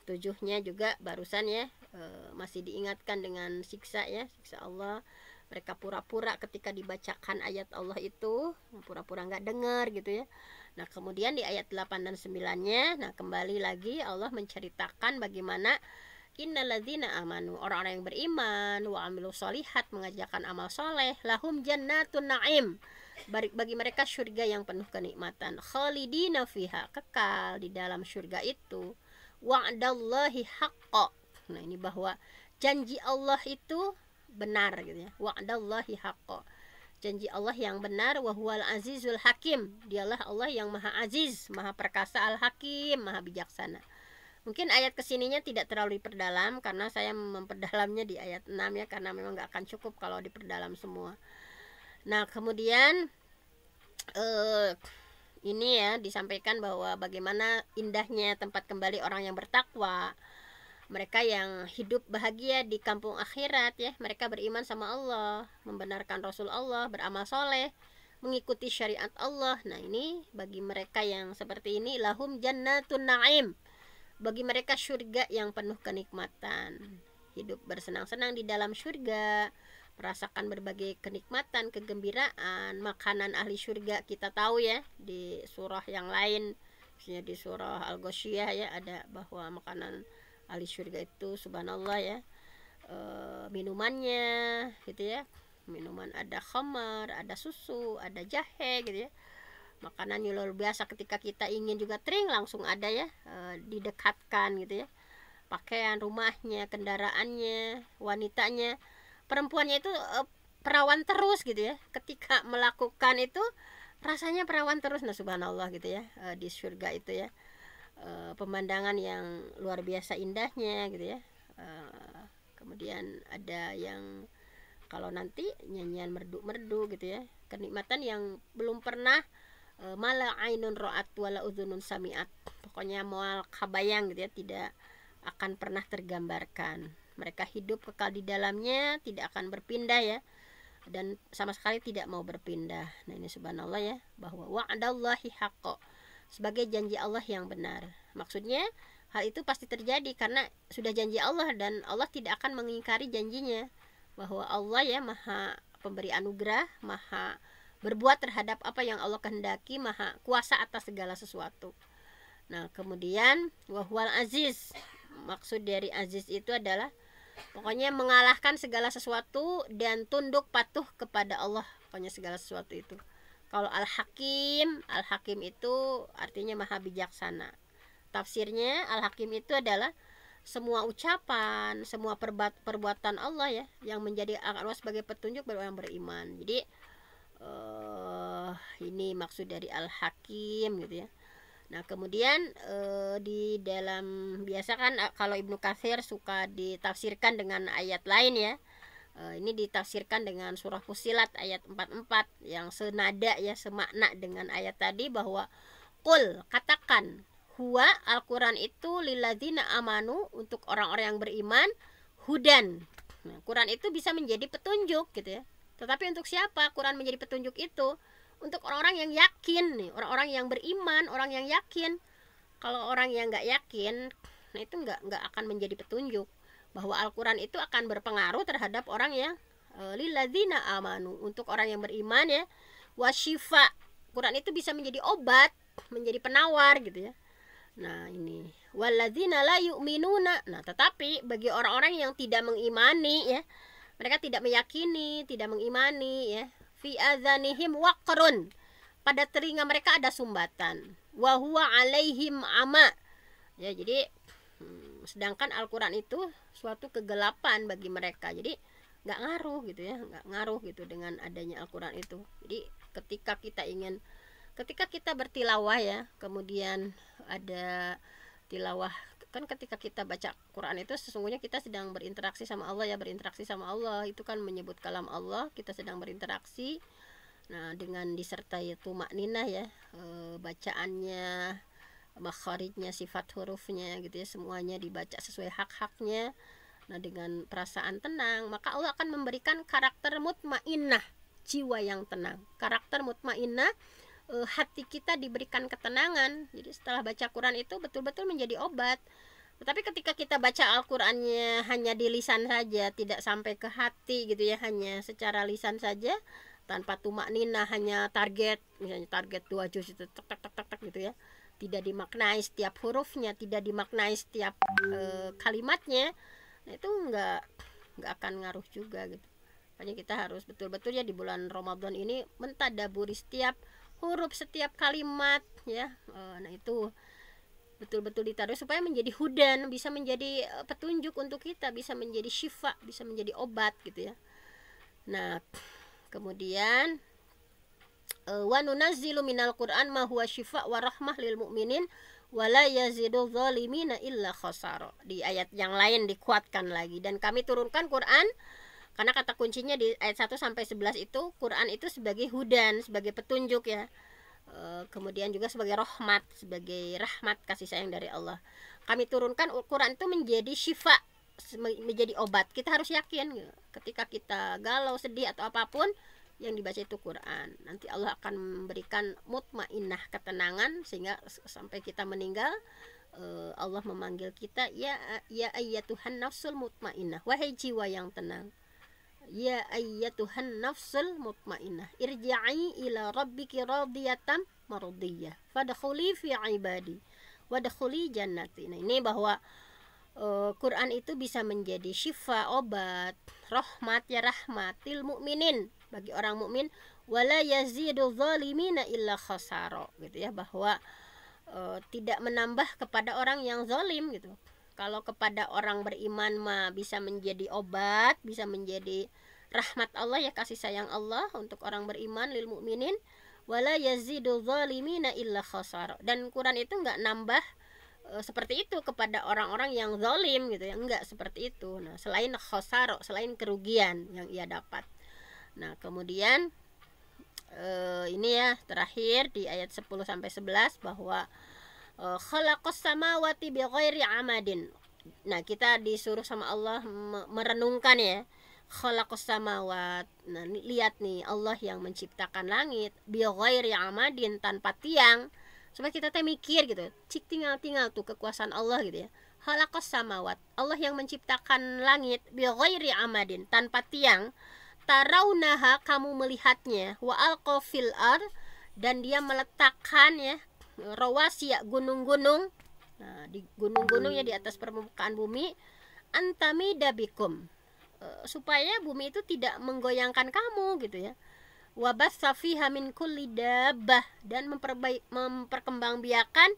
tujuhnya juga barusan ya eh, masih diingatkan dengan siksa ya siksa Allah mereka pura-pura ketika dibacakan ayat Allah itu pura-pura nggak dengar gitu ya nah kemudian di ayat 8 dan 9 nya nah kembali lagi Allah menceritakan bagaimana innaladzina amanu orang-orang yang beriman wa amilu solihat mengajarkan amal soleh lahum jannatun naim bagi mereka surga yang penuh kenikmatan khalidina fiha kekal di dalam surga itu wa'dallahi haqqa nah ini bahwa janji Allah itu benar gitu ya wa'dallahi haqqa janji Allah yang benar wahwal azizul hakim dialah Allah yang maha aziz maha perkasa al hakim maha bijaksana Mungkin ayat kesininya tidak terlalu diperdalam karena saya memperdalamnya di ayat 6 ya karena memang nggak akan cukup kalau diperdalam semua. Nah, kemudian eh ini ya disampaikan bahwa bagaimana indahnya tempat kembali orang yang bertakwa. Mereka yang hidup bahagia di kampung akhirat ya, mereka beriman sama Allah, membenarkan Rasul Allah, beramal soleh, mengikuti syariat Allah. Nah, ini bagi mereka yang seperti ini lahum jannatun na'im bagi mereka surga yang penuh kenikmatan. Hidup bersenang-senang di dalam surga, merasakan berbagai kenikmatan, kegembiraan, makanan ahli surga kita tahu ya di surah yang lain, misalnya di surah Al-Ghasyiyah ya ada bahwa makanan ahli surga itu subhanallah ya. E, minumannya gitu ya. Minuman ada khamar, ada susu, ada jahe gitu ya makanan yang luar biasa ketika kita ingin juga tring langsung ada ya e, didekatkan gitu ya pakaian rumahnya kendaraannya wanitanya perempuannya itu e, perawan terus gitu ya ketika melakukan itu rasanya perawan terus nah subhanallah gitu ya e, di surga itu ya e, pemandangan yang luar biasa indahnya gitu ya e, kemudian ada yang kalau nanti nyanyian merdu-merdu gitu ya kenikmatan yang belum pernah malah eh, mala ainun ro'at wala uzunun sami'at pokoknya mual kabayang gitu ya tidak akan pernah tergambarkan mereka hidup kekal di dalamnya tidak akan berpindah ya dan sama sekali tidak mau berpindah nah ini subhanallah ya bahwa wa'dallahi haqqo sebagai janji Allah yang benar maksudnya hal itu pasti terjadi karena sudah janji Allah dan Allah tidak akan mengingkari janjinya bahwa Allah ya maha pemberi anugerah maha berbuat terhadap apa yang Allah kehendaki maha kuasa atas segala sesuatu nah kemudian wahwal aziz maksud dari aziz itu adalah pokoknya mengalahkan segala sesuatu dan tunduk patuh kepada Allah pokoknya segala sesuatu itu kalau al hakim al hakim itu artinya maha bijaksana tafsirnya al hakim itu adalah semua ucapan, semua perbuatan Allah ya yang menjadi Allah sebagai petunjuk bagi orang beriman. Jadi uh, ini maksud dari al-hakim gitu ya nah kemudian uh, di dalam biasa kan eh, kalau ibnu kathir suka ditafsirkan dengan ayat lain ya uh, ini ditafsirkan dengan surah fusilat ayat 44 yang senada ya semakna dengan ayat tadi bahwa kul katakan huwa Al-Quran itu liladzina amanu untuk orang-orang yang beriman hudan nah, Quran itu bisa menjadi petunjuk gitu ya tetapi untuk siapa Quran menjadi petunjuk itu? Untuk orang-orang yang yakin nih, orang-orang yang beriman, orang yang yakin. Kalau orang yang nggak yakin, nah itu nggak nggak akan menjadi petunjuk bahwa Al-Quran itu akan berpengaruh terhadap orang yang e, lilazina amanu untuk orang yang beriman ya wasifa Quran itu bisa menjadi obat menjadi penawar gitu ya nah ini waladina la minuna nah tetapi bagi orang-orang yang tidak mengimani ya mereka tidak meyakini tidak mengimani ya fi azanihim waqrun pada telinga mereka ada sumbatan wa huwa alaihim ama ya jadi hmm, sedangkan Al-Qur'an itu suatu kegelapan bagi mereka jadi nggak ngaruh gitu ya nggak ngaruh gitu dengan adanya Al-Quran itu jadi ketika kita ingin ketika kita bertilawah ya kemudian ada tilawah kan ketika kita baca Quran itu sesungguhnya kita sedang berinteraksi sama Allah ya berinteraksi sama Allah itu kan menyebut kalam Allah kita sedang berinteraksi nah dengan disertai itu maknina ya e, bacaannya makharijnya sifat hurufnya gitu ya semuanya dibaca sesuai hak-haknya nah dengan perasaan tenang maka Allah akan memberikan karakter mutmainah jiwa yang tenang karakter mutmainah e, hati kita diberikan ketenangan. Jadi setelah baca Quran itu betul-betul menjadi obat. Tetapi ketika kita baca Al-Qur'annya hanya di lisan saja, tidak sampai ke hati gitu ya, hanya secara lisan saja tanpa tumak nina hanya target, misalnya target dua juz itu tek tek tek tek, tek gitu ya. Tidak dimaknai setiap hurufnya, tidak dimaknai setiap e, kalimatnya. Nah, itu nggak nggak akan ngaruh juga gitu. Makanya kita harus betul-betul ya di bulan Ramadan ini mentadaburi setiap huruf setiap kalimat ya eh, nah itu betul-betul ditaruh supaya menjadi hudan bisa menjadi eh, petunjuk untuk kita bisa menjadi syifa bisa menjadi obat gitu ya nah kemudian eh, wa nunazzilu minal Qur'an ma huwa syifa wa rahmah lil mu'minin wala yazidu zalimina illa khasara. Di ayat yang lain dikuatkan lagi dan kami turunkan Quran karena kata kuncinya di ayat 1 sampai 11 itu Quran itu sebagai hudan, sebagai petunjuk ya. Eh, kemudian juga sebagai rahmat, sebagai rahmat kasih sayang dari Allah. Kami turunkan Quran itu menjadi syifa, menjadi obat. Kita harus yakin ya, ketika kita galau, sedih atau apapun, yang dibaca itu Quran. Nanti Allah akan memberikan mutma'inah ketenangan sehingga sampai kita meninggal eh, Allah memanggil kita ya ya ayat Tuhan nafsul mutma'inah wahai jiwa yang tenang ya ayyatuhan nafsul mutmainnah irji'i ila rabbiki radiyatan mardiyah fadkhuli fi ibadi wadkhuli jannati nah ini bahwa uh, Quran itu bisa menjadi syifa obat rahmat ya rahmatil mukminin bagi orang mukmin wala yazidu zalimina illa khasara gitu ya bahwa uh, tidak menambah kepada orang yang zalim gitu kalau kepada orang beriman mah bisa menjadi obat, bisa menjadi rahmat Allah ya kasih sayang Allah untuk orang beriman lil mukminin wala yazidul zalimina illa khasar. Dan Quran itu nggak nambah e, seperti itu kepada orang-orang yang zalim gitu ya enggak seperti itu nah selain khosarok, selain kerugian yang ia dapat nah kemudian e, ini ya terakhir di ayat 10 sampai 11 bahwa Eh, khalaqas samawati bighairi amadin. Nah, kita disuruh sama Allah merenungkan ya. Khalaqas samawat. Nah, lihat nih Allah yang menciptakan langit bighairi amadin tanpa tiang. Coba kita teh mikir gitu. Cik tinggal-tinggal tuh kekuasaan Allah gitu ya. Khalaqas samawat. Allah yang menciptakan langit bighairi amadin tanpa tiang. Taraunaha kamu melihatnya wa alqafil ar dan dia meletakkan ya rawasia gunung-gunung nah di gunung-gunung ya di atas permukaan bumi antami dabikum e, supaya bumi itu tidak menggoyangkan kamu gitu ya wabas safi hamin kulidabah dan memperbaik memperkembangbiakan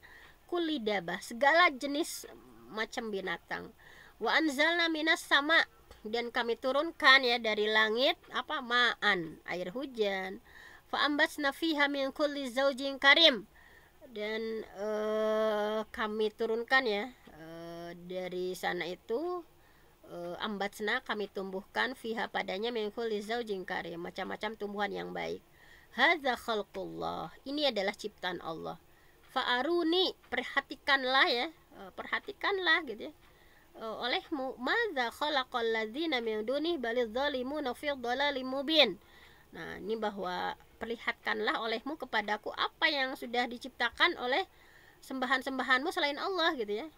kulidabah segala jenis macam binatang wa anzalna minas sama dan kami turunkan ya dari langit apa ma'an air hujan fa ambas nafi min kulli karim dan uh, kami turunkan ya uh, dari sana itu uh, ambatsna kami tumbuhkan fiha padanya mengkuli zaujin macam-macam tumbuhan yang baik hadza khalqullah ini adalah ciptaan Allah fa'aruni perhatikanlah ya perhatikanlah gitu ya olehmu madza khalaqal ladzina min dunih balil zalimuna fi dhalalim mubin nah ini bahwa perlihatkanlah olehmu kepadaku apa yang sudah diciptakan oleh sembahan-sembahanmu selain Allah gitu ya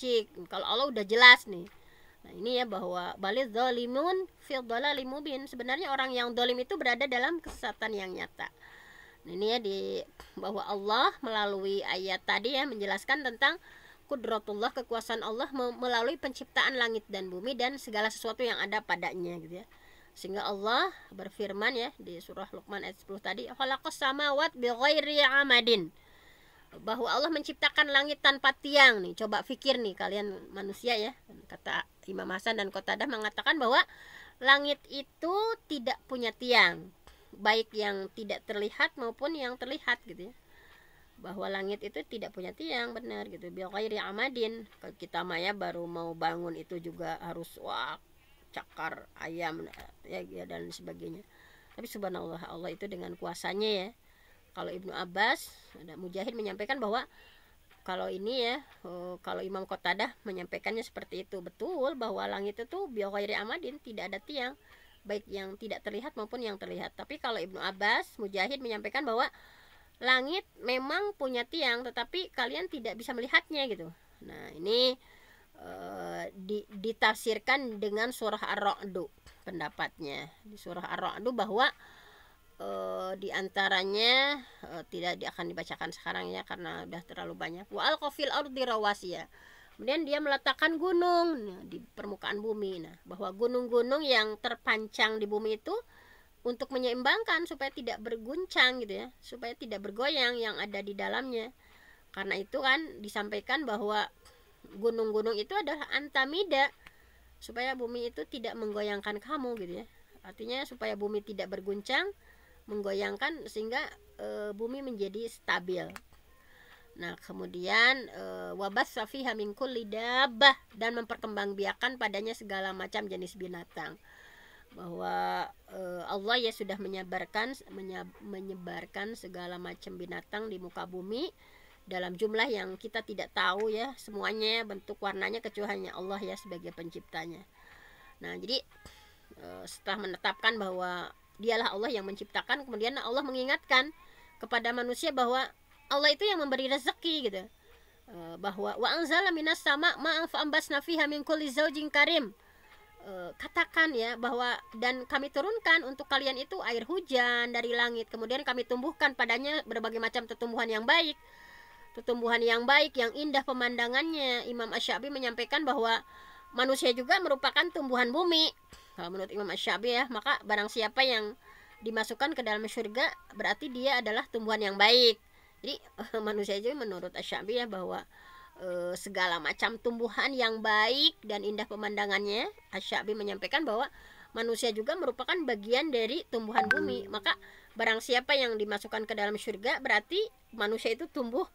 cik kalau Allah udah jelas nih nah ini ya bahwa baliz dolimun fil mubin sebenarnya orang yang dolim itu berada dalam kesesatan yang nyata nah, ini ya di bahwa Allah melalui ayat tadi ya menjelaskan tentang kudrotullah kekuasaan Allah melalui penciptaan langit dan bumi dan segala sesuatu yang ada padanya gitu ya sehingga Allah berfirman ya di surah Luqman ayat 10 tadi, "Khalaqas samawat bighairi amadin." Bahwa Allah menciptakan langit tanpa tiang nih. Coba pikir nih kalian manusia ya. Kata Imam Hasan dan Qatadah mengatakan bahwa langit itu tidak punya tiang, baik yang tidak terlihat maupun yang terlihat gitu ya bahwa langit itu tidak punya tiang benar gitu biar amadin kalau kita maya baru mau bangun itu juga harus wah cakar ayam eh, ya, ya dan sebagainya tapi subhanallah Allah itu dengan kuasanya ya kalau Ibnu Abbas ada Mujahid menyampaikan bahwa kalau ini ya oh, kalau Imam Qatadah menyampaikannya seperti itu betul bahwa langit itu biokairi amadin tidak ada tiang baik yang tidak terlihat maupun yang terlihat tapi kalau Ibnu Abbas Mujahid menyampaikan bahwa langit memang punya tiang tetapi kalian tidak bisa melihatnya gitu nah ini Eh, di, ditafsirkan dengan surah Ar-Ra'du pendapatnya di surah Ar-Ra'du bahwa e, di antaranya e, tidak akan dibacakan sekarang ya karena sudah terlalu banyak wa al-qafil ardi rawasiya kemudian dia meletakkan gunung nah, di permukaan bumi nah bahwa gunung-gunung yang terpancang di bumi itu untuk menyeimbangkan supaya tidak berguncang gitu ya supaya tidak bergoyang yang ada di dalamnya karena itu kan disampaikan bahwa gunung-gunung itu adalah antamida supaya bumi itu tidak menggoyangkan kamu gitu ya artinya supaya bumi tidak berguncang menggoyangkan sehingga e, bumi menjadi stabil Nah, kemudian eh, wabas safiha min kulli dabah dan memperkembangbiakan padanya segala macam jenis binatang. Bahwa eh, Allah ya sudah menyebarkan menyebarkan segala macam binatang di muka bumi dalam jumlah yang kita tidak tahu ya semuanya ya, bentuk warnanya kecuali hanya Allah ya sebagai penciptanya. Nah, jadi eh, setelah menetapkan bahwa dialah Allah yang menciptakan, kemudian Allah mengingatkan kepada manusia bahwa Allah itu yang memberi rezeki gitu. Eh, bahwa wa anzala minas sama ma'af fa'ambasna fiha min kulli zaujin karim. Eh, katakan ya bahwa dan kami turunkan untuk kalian itu air hujan dari langit, kemudian kami tumbuhkan padanya berbagai macam tumbuhan yang baik Tumbuhan yang baik, yang indah pemandangannya. Imam Asyabi menyampaikan bahwa manusia juga merupakan tumbuhan bumi. Kalau menurut Imam Asyabi ya, maka barang siapa yang dimasukkan ke dalam surga berarti dia adalah tumbuhan yang baik. Jadi <laughs> manusia juga menurut Asyabi ya bahwa e, segala macam tumbuhan yang baik dan indah pemandangannya, Asyabi menyampaikan bahwa manusia juga merupakan bagian dari tumbuhan bumi. Maka barang siapa yang dimasukkan ke dalam surga berarti manusia itu tumbuh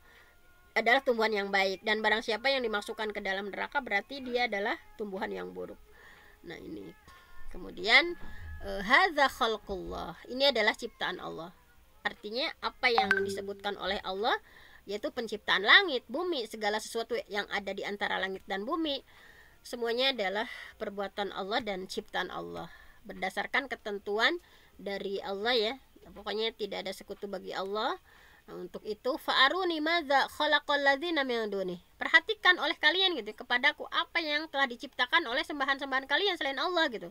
adalah tumbuhan yang baik dan barang siapa yang dimasukkan ke dalam neraka berarti dia adalah tumbuhan yang buruk. Nah, ini. Kemudian eh, hadza khalqullah. Ini adalah ciptaan Allah. Artinya apa yang disebutkan oleh Allah yaitu penciptaan langit, bumi, segala sesuatu yang ada di antara langit dan bumi. Semuanya adalah perbuatan Allah dan ciptaan Allah berdasarkan ketentuan dari Allah ya. Pokoknya tidak ada sekutu bagi Allah Nah, untuk itu fa'aruni madza khalaqal ladzina min duni. Perhatikan oleh kalian gitu ya, kepadaku apa yang telah diciptakan oleh sembahan-sembahan kalian selain Allah gitu.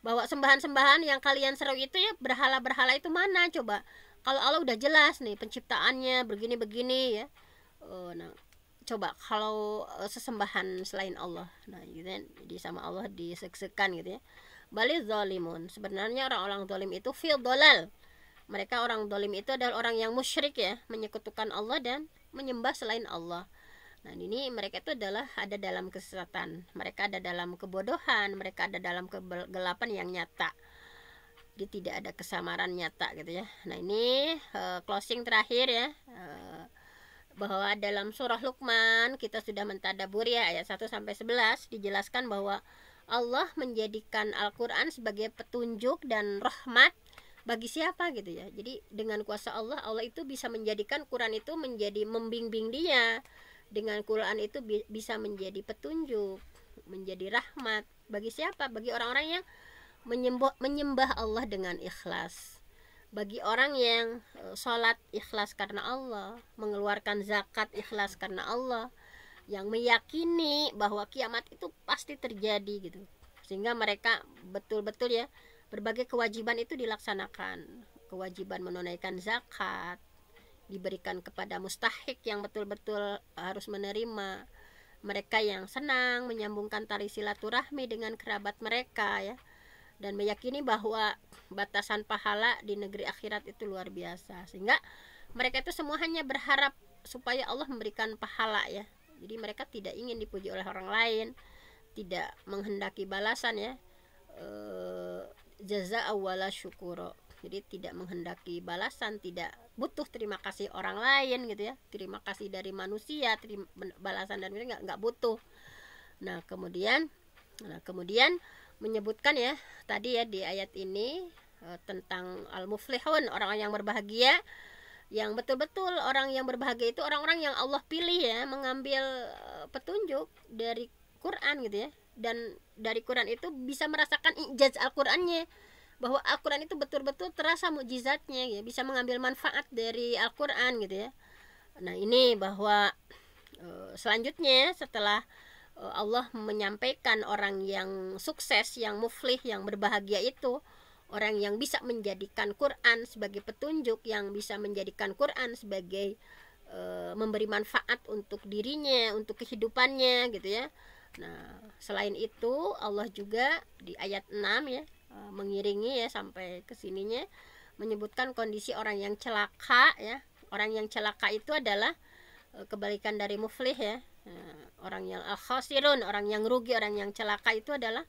Bahwa sembahan-sembahan yang kalian seru itu ya berhala-berhala itu mana coba? Kalau Allah udah jelas nih penciptaannya begini-begini ya. Oh, nah, coba kalau eh, sesembahan selain Allah. Nah, gitu ya, kan, jadi sama Allah disek-sekan gitu ya. Balik zalimun. Sebenarnya orang-orang zalim itu fil dolal mereka orang dolim itu adalah orang yang musyrik ya menyekutukan Allah dan menyembah selain Allah Nah, ini mereka itu adalah ada dalam kesesatan, mereka ada dalam kebodohan, mereka ada dalam kegelapan yang nyata. Jadi tidak ada kesamaran nyata gitu ya. Nah, ini uh, closing terakhir ya. Uh, bahwa dalam surah Luqman kita sudah mentadaburi ya ayat 1 sampai 11 dijelaskan bahwa Allah menjadikan Al-Qur'an sebagai petunjuk dan rahmat bagi siapa gitu ya jadi dengan kuasa Allah Allah itu bisa menjadikan Quran itu menjadi membimbing dia dengan Quran itu bi bisa menjadi petunjuk menjadi rahmat bagi siapa bagi orang-orang yang menyembah menyembah Allah dengan ikhlas bagi orang yang e, sholat ikhlas karena Allah mengeluarkan zakat ikhlas karena Allah yang meyakini bahwa kiamat itu pasti terjadi gitu sehingga mereka betul-betul ya Berbagai kewajiban itu dilaksanakan. Kewajiban menunaikan zakat diberikan kepada mustahik yang betul-betul harus menerima. Mereka yang senang menyambungkan tali silaturahmi dengan kerabat mereka ya dan meyakini bahwa batasan pahala di negeri akhirat itu luar biasa sehingga mereka itu semua hanya berharap supaya Allah memberikan pahala ya jadi mereka tidak ingin dipuji oleh orang lain tidak menghendaki balasan ya eh, jaza awala syukuro jadi tidak menghendaki balasan tidak butuh terima kasih orang lain gitu ya terima kasih dari manusia terima, balasan dan nggak nggak butuh nah kemudian nah kemudian menyebutkan ya tadi ya di ayat ini eh, tentang al muflihun orang yang berbahagia yang betul-betul orang yang berbahagia itu orang-orang yang Allah pilih ya mengambil eh, petunjuk dari Quran gitu ya dan dari Quran itu bisa merasakan ijaz Al-Qurannya bahwa Al-Quran itu betul-betul terasa mujizatnya ya bisa mengambil manfaat dari Al-Quran gitu ya nah ini bahwa e, selanjutnya setelah e, Allah menyampaikan orang yang sukses yang muflih yang berbahagia itu orang yang bisa menjadikan Quran sebagai petunjuk yang bisa menjadikan Quran sebagai e, memberi manfaat untuk dirinya untuk kehidupannya gitu ya Nah, selain itu Allah juga di ayat 6 ya e, mengiringi ya sampai ke sininya menyebutkan kondisi orang yang celaka ya. Orang yang celaka itu adalah e, kebalikan dari muflih ya. E, orang yang al-khasirun, orang yang rugi, orang yang celaka itu adalah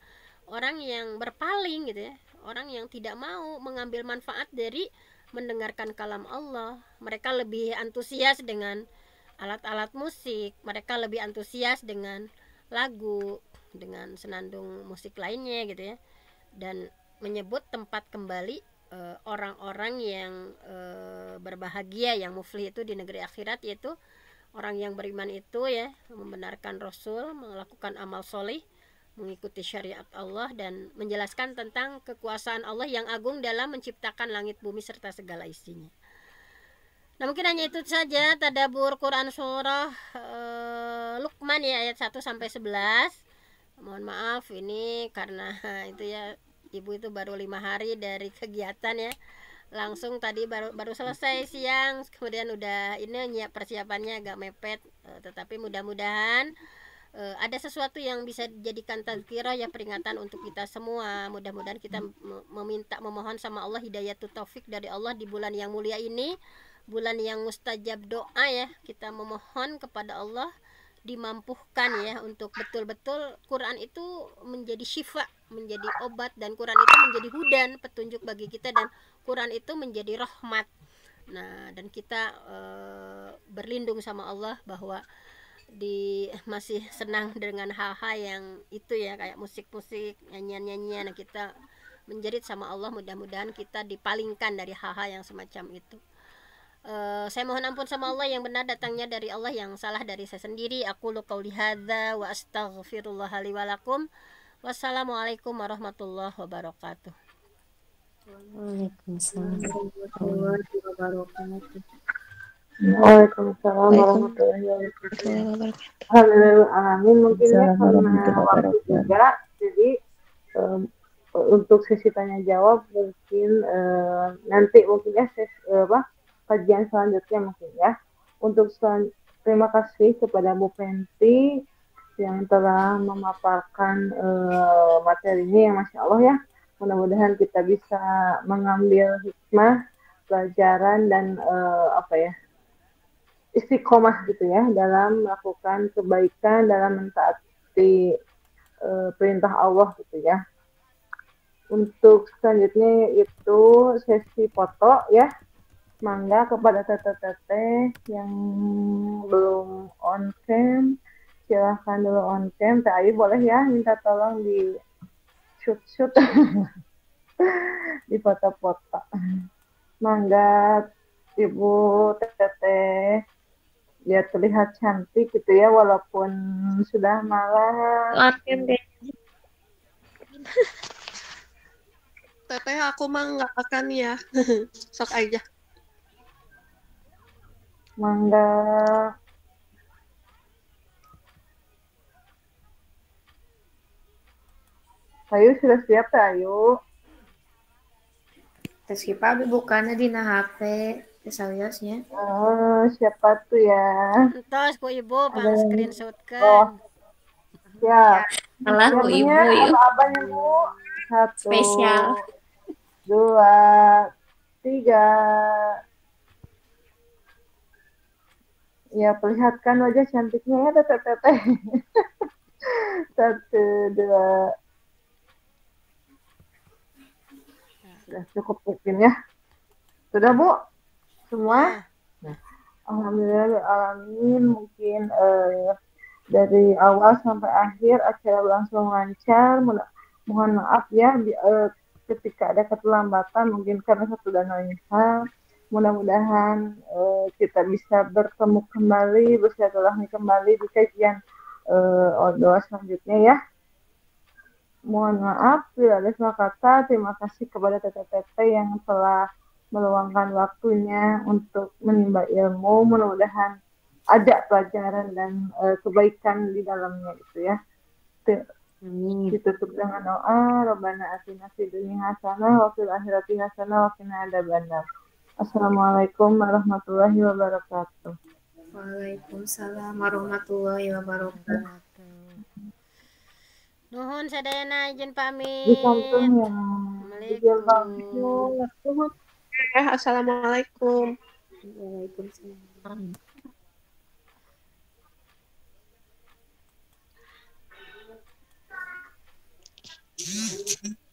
orang yang berpaling gitu ya. Orang yang tidak mau mengambil manfaat dari mendengarkan kalam Allah. Mereka lebih antusias dengan alat-alat musik, mereka lebih antusias dengan lagu dengan senandung musik lainnya gitu ya dan menyebut tempat kembali eh, orang-orang e, yang e, berbahagia yang muflih itu di negeri akhirat yaitu orang yang beriman itu ya membenarkan Rasul melakukan amal soleh mengikuti syariat Allah dan menjelaskan tentang kekuasaan Allah yang agung dalam menciptakan langit bumi serta segala isinya. Nah mungkin hanya itu saja tadabur Quran surah e, Eh, Lukman ya ayat 1 sampai 11. Mohon maaf ini karena <laughs> itu ya ibu itu baru lima hari dari kegiatan ya. Langsung tadi baru baru selesai siang, kemudian udah ini nyiap persiapannya agak mepet, eh, tetapi mudah-mudahan eh, ada sesuatu yang bisa dijadikan tazkira ya peringatan untuk kita semua. Mudah-mudahan kita meminta memohon sama Allah hidayatul taufik dari Allah di bulan yang mulia ini, bulan yang mustajab doa ya. Kita memohon kepada Allah dimampuhkan ya untuk betul-betul Quran itu menjadi syifa, menjadi obat dan Quran itu menjadi hudan, petunjuk bagi kita dan Quran itu menjadi rahmat. Nah, dan kita e, berlindung sama Allah bahwa di masih senang dengan hal-hal yang itu ya kayak musik-musik, nyanyian-nyanyian kita menjerit sama Allah mudah-mudahan kita dipalingkan dari hal-hal yang semacam itu. Uh, saya mohon ampun sama Allah yang benar datangnya dari Allah yang salah dari saya sendiri. Aku lu qauli hadza wa astaghfirullah li Wassalamualaikum warahmatullahi wabarakatuh. Waalaikumsalam warahmatullahi wabarakatuh. Waalaikumsalam warahmatullahi wabarakatuh. Alhamdulillah alamin karena waktu juga jadi um, untuk sesi tanya jawab mungkin uh, nanti mungkin ya ses, uh, apa kajian selanjutnya mungkin ya. Untuk selan terima kasih kepada Bu Penti yang telah memaparkan uh, ini yang masya Allah ya. Mudah-mudahan kita bisa mengambil hikmah, pelajaran dan uh, apa ya istiqomah gitu ya dalam melakukan kebaikan dalam mentaati uh, perintah Allah gitu ya. Untuk selanjutnya itu sesi foto ya mangga kepada teteh-teteh yang belum on cam silahkan dulu on cam tapi boleh ya minta tolong di shoot shoot <laughs> di foto-foto mangga ibu teteh ya terlihat cantik gitu ya walaupun sudah malam on teteh aku mah nggak akan ya <laughs> sok aja mangga ayo sudah siap ya Ayo. tes kipa bukannya di HP nah Saliasnya. Oh, siapa tuh ya? Tos ku ibu pang screenshot ke. Oh. Ya. Alah ku ibu. Abang ibu. Satu. Spesial. Dua. Tiga ya perlihatkan wajah cantiknya ya teteh teteh <laughs> satu dua sudah cukup mungkin ya sudah bu semua ya. nah, alhamdulillah ya alamin mungkin uh, dari awal sampai akhir acara langsung lancar mohon maaf ya di, uh, eh, ketika ada keterlambatan mungkin karena satu dan lain hal mudah-mudahan uh, kita bisa bertemu kembali bersilaturahmi kembali di kajian uh, eh, doa selanjutnya ya mohon maaf tidak ada salah kata terima kasih kepada TTTT yang telah meluangkan waktunya untuk menimba ilmu mudah-mudahan ada pelajaran dan uh, kebaikan di dalamnya gitu ya Ditutup dengan doa, robbana atina fid dunya hasanah wa fil akhirati hasanah wa qina adzabannar. Assalamualaikum warahmatullahi wabarakatuh. Waalaikumsalam warahmatullahi wabarakatuh. Nuhun sadayana izin pamit. Assalamualaikum. Eh, assalamualaikum. Waalaikumsalam. Mm-hmm.